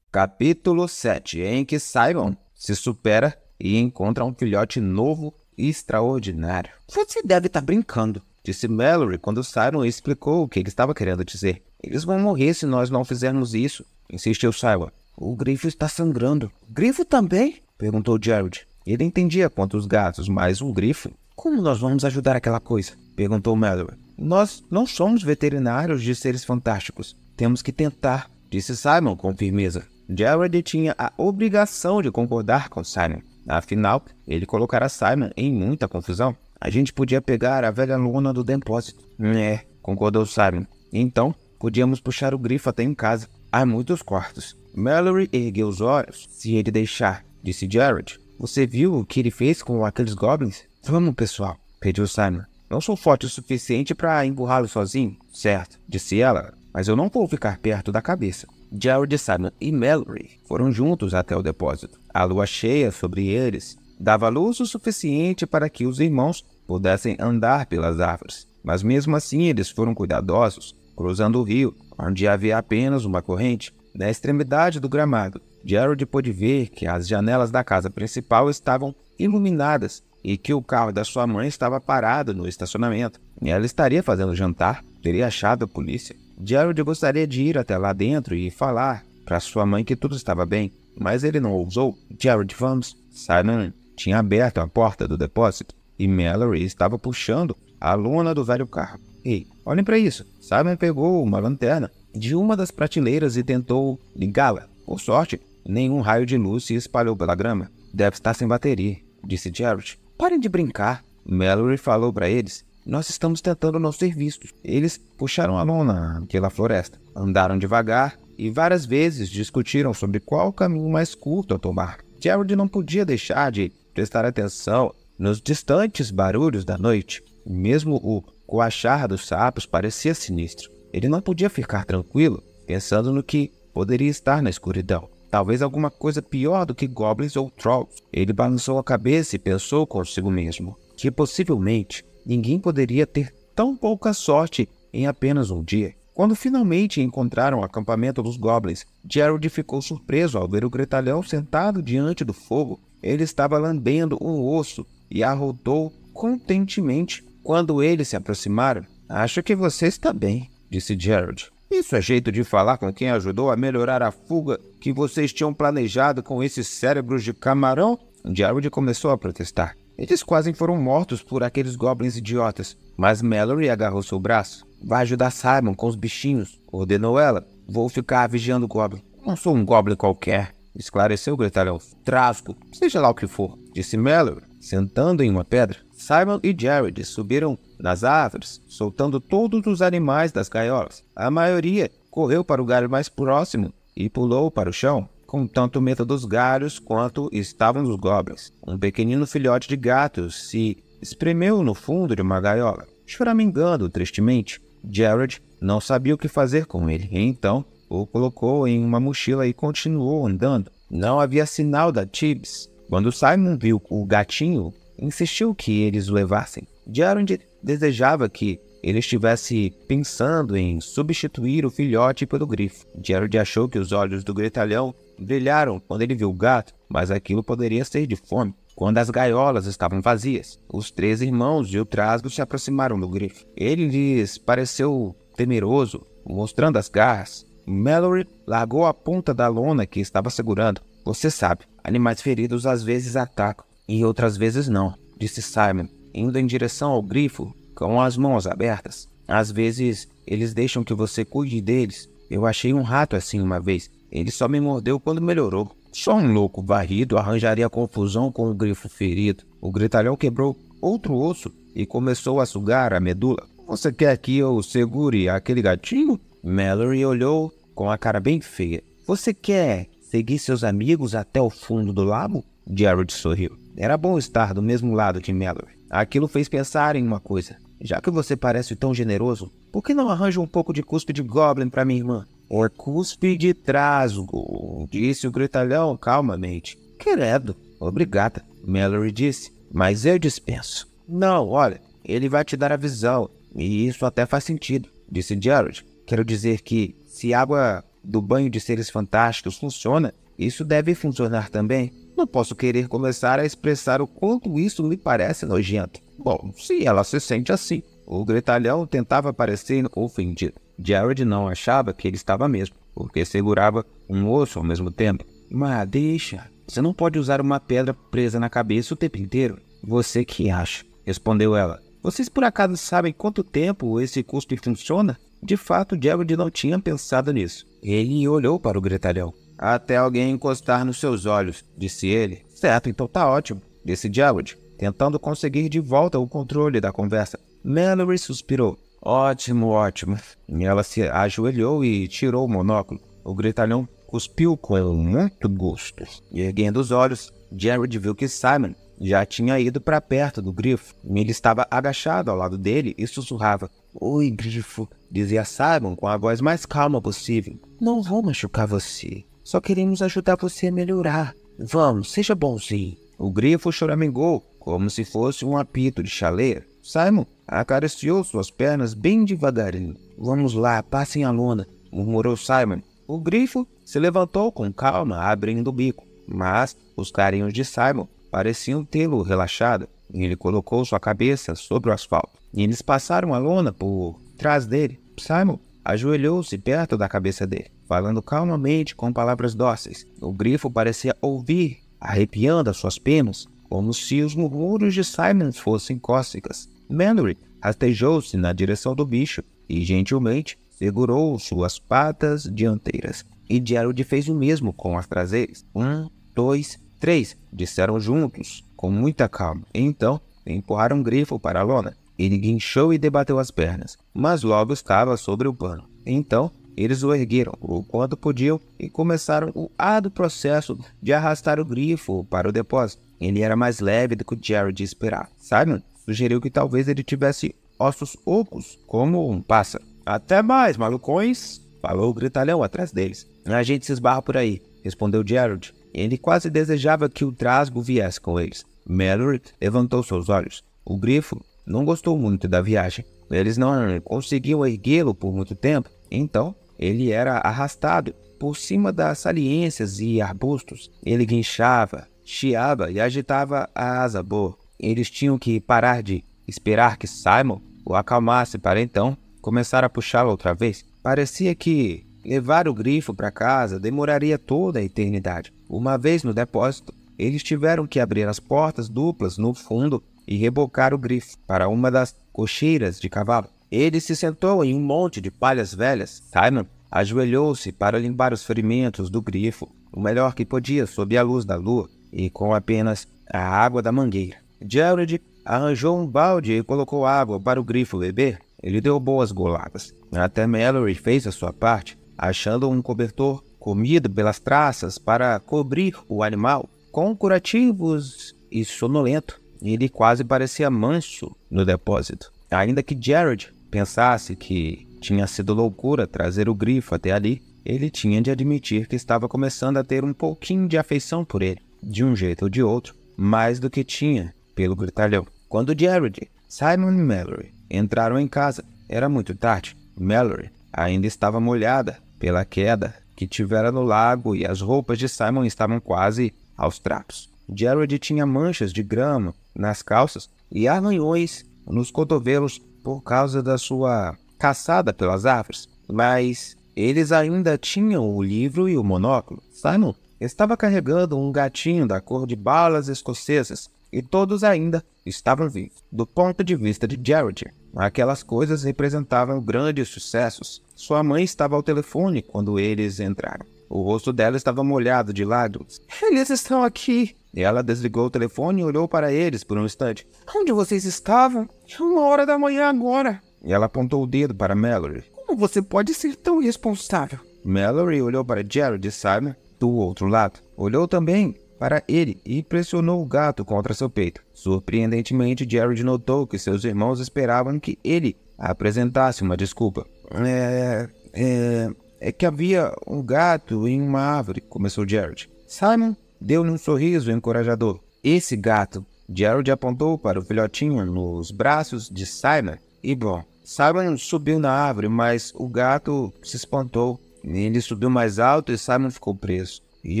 Capítulo 7, em que Simon se supera e encontra um filhote novo e extraordinário. Você deve estar tá brincando, disse Mallory quando Simon explicou o que ele estava querendo dizer. Eles vão morrer se nós não fizermos isso, insistiu Sawa. O grifo está sangrando. Grifo também? perguntou Gerald. Ele entendia quanto os gatos, mas o grifo. Como nós vamos ajudar aquela coisa? perguntou Mallory. Nós não somos veterinários de seres fantásticos. Temos que tentar, disse Simon com firmeza. Jared tinha a obrigação de concordar com Simon. Afinal, ele colocara Simon em muita confusão. A gente podia pegar a velha luna do depósito. É, concordou Simon. Então, Podíamos puxar o grifo até em casa. Há muitos quartos. Mallory ergueu os olhos. Se ele deixar, disse Jared. Você viu o que ele fez com aqueles goblins? Vamos, pessoal, pediu Simon. Não sou forte o suficiente para empurrá-lo sozinho, certo? Disse ela, mas eu não vou ficar perto da cabeça. Jared, Simon e Mallory foram juntos até o depósito. A lua cheia sobre eles dava luz o suficiente para que os irmãos pudessem andar pelas árvores, mas mesmo assim eles foram cuidadosos cruzando o rio, onde havia apenas uma corrente, na extremidade do gramado. Gerald pôde ver que as janelas da casa principal estavam iluminadas e que o carro da sua mãe estava parado no estacionamento. Ela estaria fazendo jantar, teria achado a polícia. Gerald gostaria de ir até lá dentro e falar para sua mãe que tudo estava bem, mas ele não ousou. Gerald, vamos. Simon tinha aberto a porta do depósito e Mallory estava puxando a lona do velho carro. Ei, Olhem para isso. Simon pegou uma lanterna de uma das prateleiras e tentou ligá-la. Por sorte, nenhum raio de luz se espalhou pela grama. Deve estar sem bateria, disse Jared. Parem de brincar. Mallory falou para eles. Nós estamos tentando não ser vistos. Eles puxaram a lona pela floresta, andaram devagar e várias vezes discutiram sobre qual caminho mais curto a tomar. Jared não podia deixar de prestar atenção nos distantes barulhos da noite. Mesmo o coachar dos sapos parecia sinistro. Ele não podia ficar tranquilo pensando no que poderia estar na escuridão. Talvez alguma coisa pior do que goblins ou trolls. Ele balançou a cabeça e pensou consigo mesmo que possivelmente ninguém poderia ter tão pouca sorte em apenas um dia. Quando finalmente encontraram o acampamento dos goblins, Gerald ficou surpreso ao ver o gretalhão sentado diante do fogo. Ele estava lambendo um osso e arrotou contentemente quando eles se aproximaram, acho que você está bem, disse Gerald. Isso é jeito de falar com quem ajudou a melhorar a fuga que vocês tinham planejado com esses cérebros de camarão? Gerald começou a protestar. Eles quase foram mortos por aqueles goblins idiotas, mas Mallory agarrou seu braço. Vai ajudar Simon com os bichinhos, ordenou ela. Vou ficar vigiando o goblin. Não sou um goblin qualquer, esclareceu o gritalhão. Trasco, seja lá o que for, disse Mallory, sentando em uma pedra. Simon e Jared subiram nas árvores, soltando todos os animais das gaiolas. A maioria correu para o galho mais próximo e pulou para o chão, com tanto medo dos galhos quanto estavam os goblins. Um pequenino filhote de gato se espremeu no fundo de uma gaiola, choramingando tristemente. Jared não sabia o que fazer com ele, então o colocou em uma mochila e continuou andando. Não havia sinal da Tibbs. Quando Simon viu o gatinho insistiu que eles o levassem. Jaron desejava que ele estivesse pensando em substituir o filhote pelo grifo. Jared achou que os olhos do gritalhão brilharam quando ele viu o gato, mas aquilo poderia ser de fome. Quando as gaiolas estavam vazias, os três irmãos de trasgo se aproximaram do grifo. Ele lhes pareceu temeroso, mostrando as garras. Mallory largou a ponta da lona que estava segurando. Você sabe, animais feridos às vezes atacam e outras vezes não, disse Simon, indo em direção ao grifo com as mãos abertas. Às vezes eles deixam que você cuide deles. Eu achei um rato assim uma vez. Ele só me mordeu quando melhorou. Só um louco varrido arranjaria confusão com o grifo ferido. O gritalhão quebrou outro osso e começou a sugar a medula. Você quer que eu segure aquele gatinho? Mallory olhou com a cara bem feia. Você quer seguir seus amigos até o fundo do lago? Jared sorriu. Era bom estar do mesmo lado de Mallory. Aquilo fez pensar em uma coisa. Já que você parece tão generoso, por que não arranja um pouco de cuspe de Goblin para minha irmã? Ou cuspe de trasgo, disse o gritalhão calmamente. Querido, obrigada, Mallory disse, mas eu dispenso. Não, olha, ele vai te dar a visão, e isso até faz sentido, disse Gerald. Quero dizer que, se a água do banho de seres fantásticos funciona, isso deve funcionar também não posso querer começar a expressar o quanto isso me parece nojento. Bom, se ela se sente assim. O gretalhão tentava parecer ofendido. Jared não achava que ele estava mesmo, porque segurava um osso ao mesmo tempo. Mas deixa, você não pode usar uma pedra presa na cabeça o tempo inteiro. Você que acha, respondeu ela. Vocês por acaso sabem quanto tempo esse custo funciona? De fato, Jared não tinha pensado nisso. Ele olhou para o gretalhão até alguém encostar nos seus olhos, disse ele. Certo, então tá ótimo, disse Jared, tentando conseguir de volta o controle da conversa. Mallory suspirou. Ótimo, ótimo. E ela se ajoelhou e tirou o monóculo. O gritalhão cuspiu com muito gosto. E erguendo os olhos, Jared viu que Simon já tinha ido para perto do grifo. Ele estava agachado ao lado dele e sussurrava. Oi, grifo, dizia Simon com a voz mais calma possível. Não vou machucar você. Só queremos ajudar você a melhorar. Vamos, seja bonzinho. O grifo choramingou, como se fosse um apito de chaleira. Simon acariciou suas pernas bem devagarinho. Vamos lá, passem a lona, murmurou Simon. O grifo se levantou com calma, abrindo o bico, mas os carinhos de Simon pareciam tê-lo relaxado. Ele colocou sua cabeça sobre o asfalto. E eles passaram a lona por trás dele. Simon ajoelhou-se perto da cabeça dele falando calmamente com palavras dóceis. O grifo parecia ouvir, arrepiando as suas penas, como se os murmúrios de Simon fossem cócegas. Mandry rastejou-se na direção do bicho e, gentilmente, segurou suas patas dianteiras. E Gerald fez o mesmo com as traseiras. Um, dois, três, disseram juntos, com muita calma. Então, empurraram o grifo para a lona. Ele guinchou e debateu as pernas, mas logo estava sobre o pano. Então, eles o ergueram o quanto podiam e começaram o árduo processo de arrastar o grifo para o depósito. Ele era mais leve do que o Jared esperava. Simon sugeriu que talvez ele tivesse ossos ocos, como um pássaro. Até mais, malucões! Falou o gritalhão atrás deles. A gente se esbarra por aí, respondeu Jared. Ele quase desejava que o trasgo viesse com eles. Mallory levantou seus olhos. O grifo não gostou muito da viagem. Eles não conseguiam erguê-lo por muito tempo, então ele era arrastado por cima das saliências e arbustos. Ele guinchava, chiava e agitava a asa boa. Eles tinham que parar de esperar que Simon o acalmasse para então começar a puxá-lo outra vez. Parecia que levar o grifo para casa demoraria toda a eternidade. Uma vez no depósito, eles tiveram que abrir as portas duplas no fundo e rebocar o grifo para uma das cocheiras de cavalo. Ele se sentou em um monte de palhas velhas. Simon ajoelhou-se para limpar os ferimentos do grifo, o melhor que podia sob a luz da lua e com apenas a água da mangueira. Jared arranjou um balde e colocou água para o grifo beber. Ele deu boas goladas. Até Mallory fez a sua parte, achando um cobertor comido pelas traças para cobrir o animal com curativos e sonolento. Ele quase parecia manso no depósito. Ainda que Jared pensasse que tinha sido loucura trazer o grifo até ali, ele tinha de admitir que estava começando a ter um pouquinho de afeição por ele, de um jeito ou de outro, mais do que tinha pelo gritalhão. Quando Jared, Simon e Mallory entraram em casa, era muito tarde. Mallory ainda estava molhada pela queda que tivera no lago e as roupas de Simon estavam quase aos trapos. Jared tinha manchas de grama nas calças e arranhões nos cotovelos por causa da sua caçada pelas árvores, mas eles ainda tinham o livro e o monóculo. Simon estava carregando um gatinho da cor de balas escocesas e todos ainda estavam vivos. Do ponto de vista de Jared, aquelas coisas representavam grandes sucessos. Sua mãe estava ao telefone quando eles entraram. O rosto dela estava molhado de lágrimas. Eles estão aqui. Ela desligou o telefone e olhou para eles por um instante. Onde vocês estavam? Uma hora da manhã agora. Ela apontou o dedo para Mallory. Como você pode ser tão irresponsável? Mallory olhou para Jared e Simon do outro lado. Olhou também para ele e pressionou o gato contra seu peito. Surpreendentemente, Jared notou que seus irmãos esperavam que ele apresentasse uma desculpa. É, é, é que havia um gato em uma árvore, começou Jared. Simon deu-lhe um sorriso encorajador. Esse gato. Jared apontou para o filhotinho nos braços de Simon. E bom, Simon subiu na árvore, mas o gato se espantou. Ele subiu mais alto e Simon ficou preso. E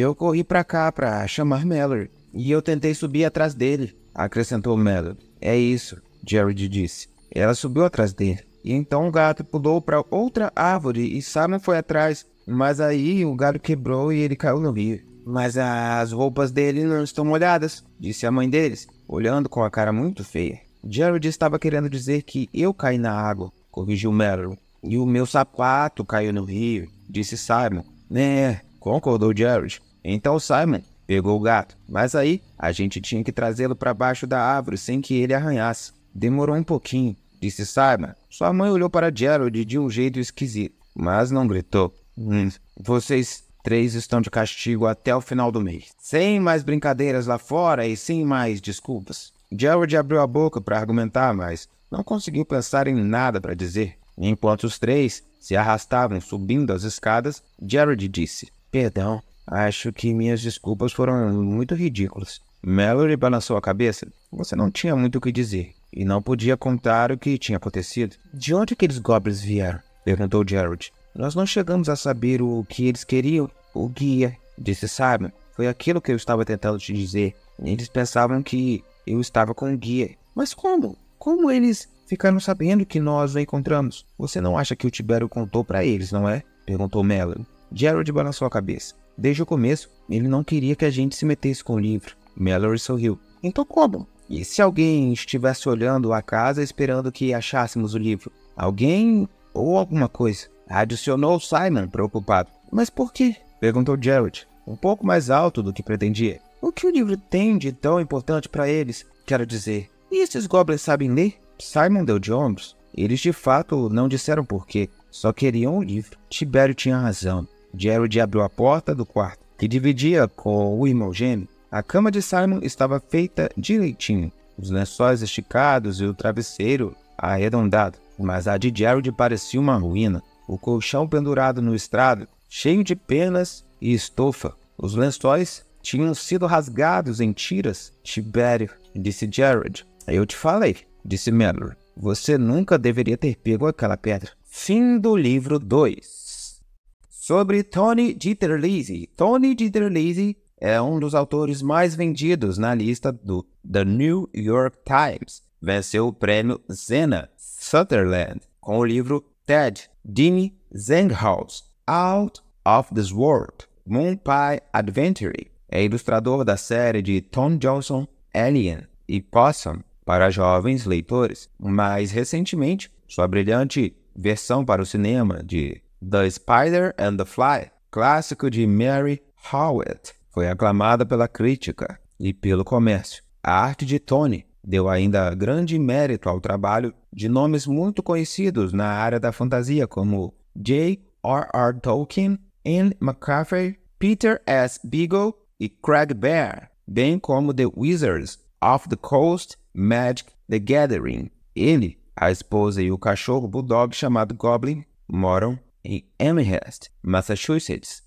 eu corri para cá para chamar Mallory. E eu tentei subir atrás dele, acrescentou Mallory. É isso, Jared disse. Ela subiu atrás dele. E então o gato pulou para outra árvore e Simon foi atrás, mas aí o galho quebrou e ele caiu no rio. Mas as roupas dele não estão molhadas, disse a mãe deles, olhando com a cara muito feia. Jared estava querendo dizer que eu caí na água, corrigiu Meryl. E o meu sapato caiu no rio, disse Simon. Né, concordou Jared. Então Simon pegou o gato, mas aí a gente tinha que trazê-lo para baixo da árvore sem que ele arranhasse. Demorou um pouquinho, disse Simon. Sua mãe olhou para Gerald de um jeito esquisito, mas não gritou. Hum. Vocês três estão de castigo até o final do mês. Sem mais brincadeiras lá fora e sem mais desculpas. Gerald abriu a boca para argumentar, mas não conseguiu pensar em nada para dizer. Enquanto os três se arrastavam subindo as escadas, Jared disse: Perdão, acho que minhas desculpas foram muito ridículas. Mallory balançou a cabeça. Você não tinha muito o que dizer e não podia contar o que tinha acontecido. De onde aqueles goblins vieram? perguntou Jared. Nós não chegamos a saber o que eles queriam. O guia disse Simon. Foi aquilo que eu estava tentando te dizer. Eles pensavam que eu estava com o guia. Mas como? Como eles ficaram sabendo que nós o encontramos? Você não acha que o Tibério contou para eles, não é? perguntou Melo. Jared balançou a cabeça. Desde o começo, ele não queria que a gente se metesse com o livro. Mallory sorriu. Então como? E se alguém estivesse olhando a casa esperando que achássemos o livro? Alguém ou alguma coisa? Adicionou Simon, preocupado. Mas por quê? perguntou Jared, um pouco mais alto do que pretendia. O que o livro tem de tão importante para eles? Quero dizer, e esses goblins sabem ler? Simon deu de ombros. Eles de fato não disseram por quê. só queriam o livro. Tibério tinha razão. Jared abriu a porta do quarto, que dividia com o irmão gêmeo, a cama de Simon estava feita direitinho, os lençóis esticados e o travesseiro arredondado, mas a de Jared parecia uma ruína. O colchão pendurado no estrado, cheio de penas e estofa. Os lençóis tinham sido rasgados em tiras. Tibério, disse Jared. Eu te falei, disse Mellor. Você nunca deveria ter pego aquela pedra. Fim do livro 2. Sobre Tony Dieterlese. Tony Dieterlese é um dos autores mais vendidos na lista do The New York Times. Venceu o prêmio Zena Sutherland com o livro Ted Dini Zenghaus Out of This World Moon Pie Adventure. É ilustrador da série de Tom Johnson Alien e Possum para jovens leitores. Mais recentemente, sua brilhante versão para o cinema de The Spider and the Fly, clássico de Mary Howitt. Foi aclamada pela crítica e pelo comércio. A arte de Tony deu ainda grande mérito ao trabalho de nomes muito conhecidos na área da fantasia, como J.R.R. Tolkien, Anne McCaffrey, Peter S. Beagle e Craig Bear, bem como The Wizards of the Coast, Magic the Gathering. Ele, a esposa e o cachorro bulldog chamado Goblin moram em Amherst, Massachusetts.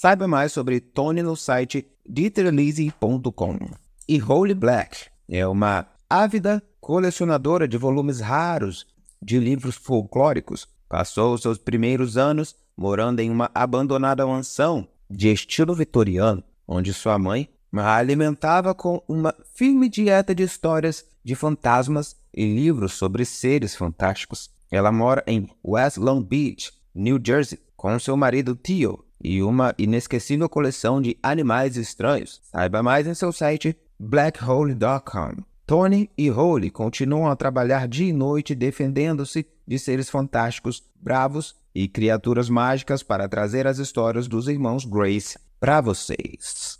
Saiba mais sobre Tony no site dieterlise.com. E Holy Black é uma ávida colecionadora de volumes raros de livros folclóricos. Passou seus primeiros anos morando em uma abandonada mansão de estilo vitoriano, onde sua mãe a alimentava com uma firme dieta de histórias de fantasmas e livros sobre seres fantásticos. Ela mora em West Long Beach, New Jersey, com seu marido Theo, e uma inesquecível coleção de animais estranhos. Saiba mais em seu site blackhole.com. Tony e Holly continuam a trabalhar dia e noite defendendo-se de seres fantásticos, bravos e criaturas mágicas para trazer as histórias dos irmãos Grace para vocês.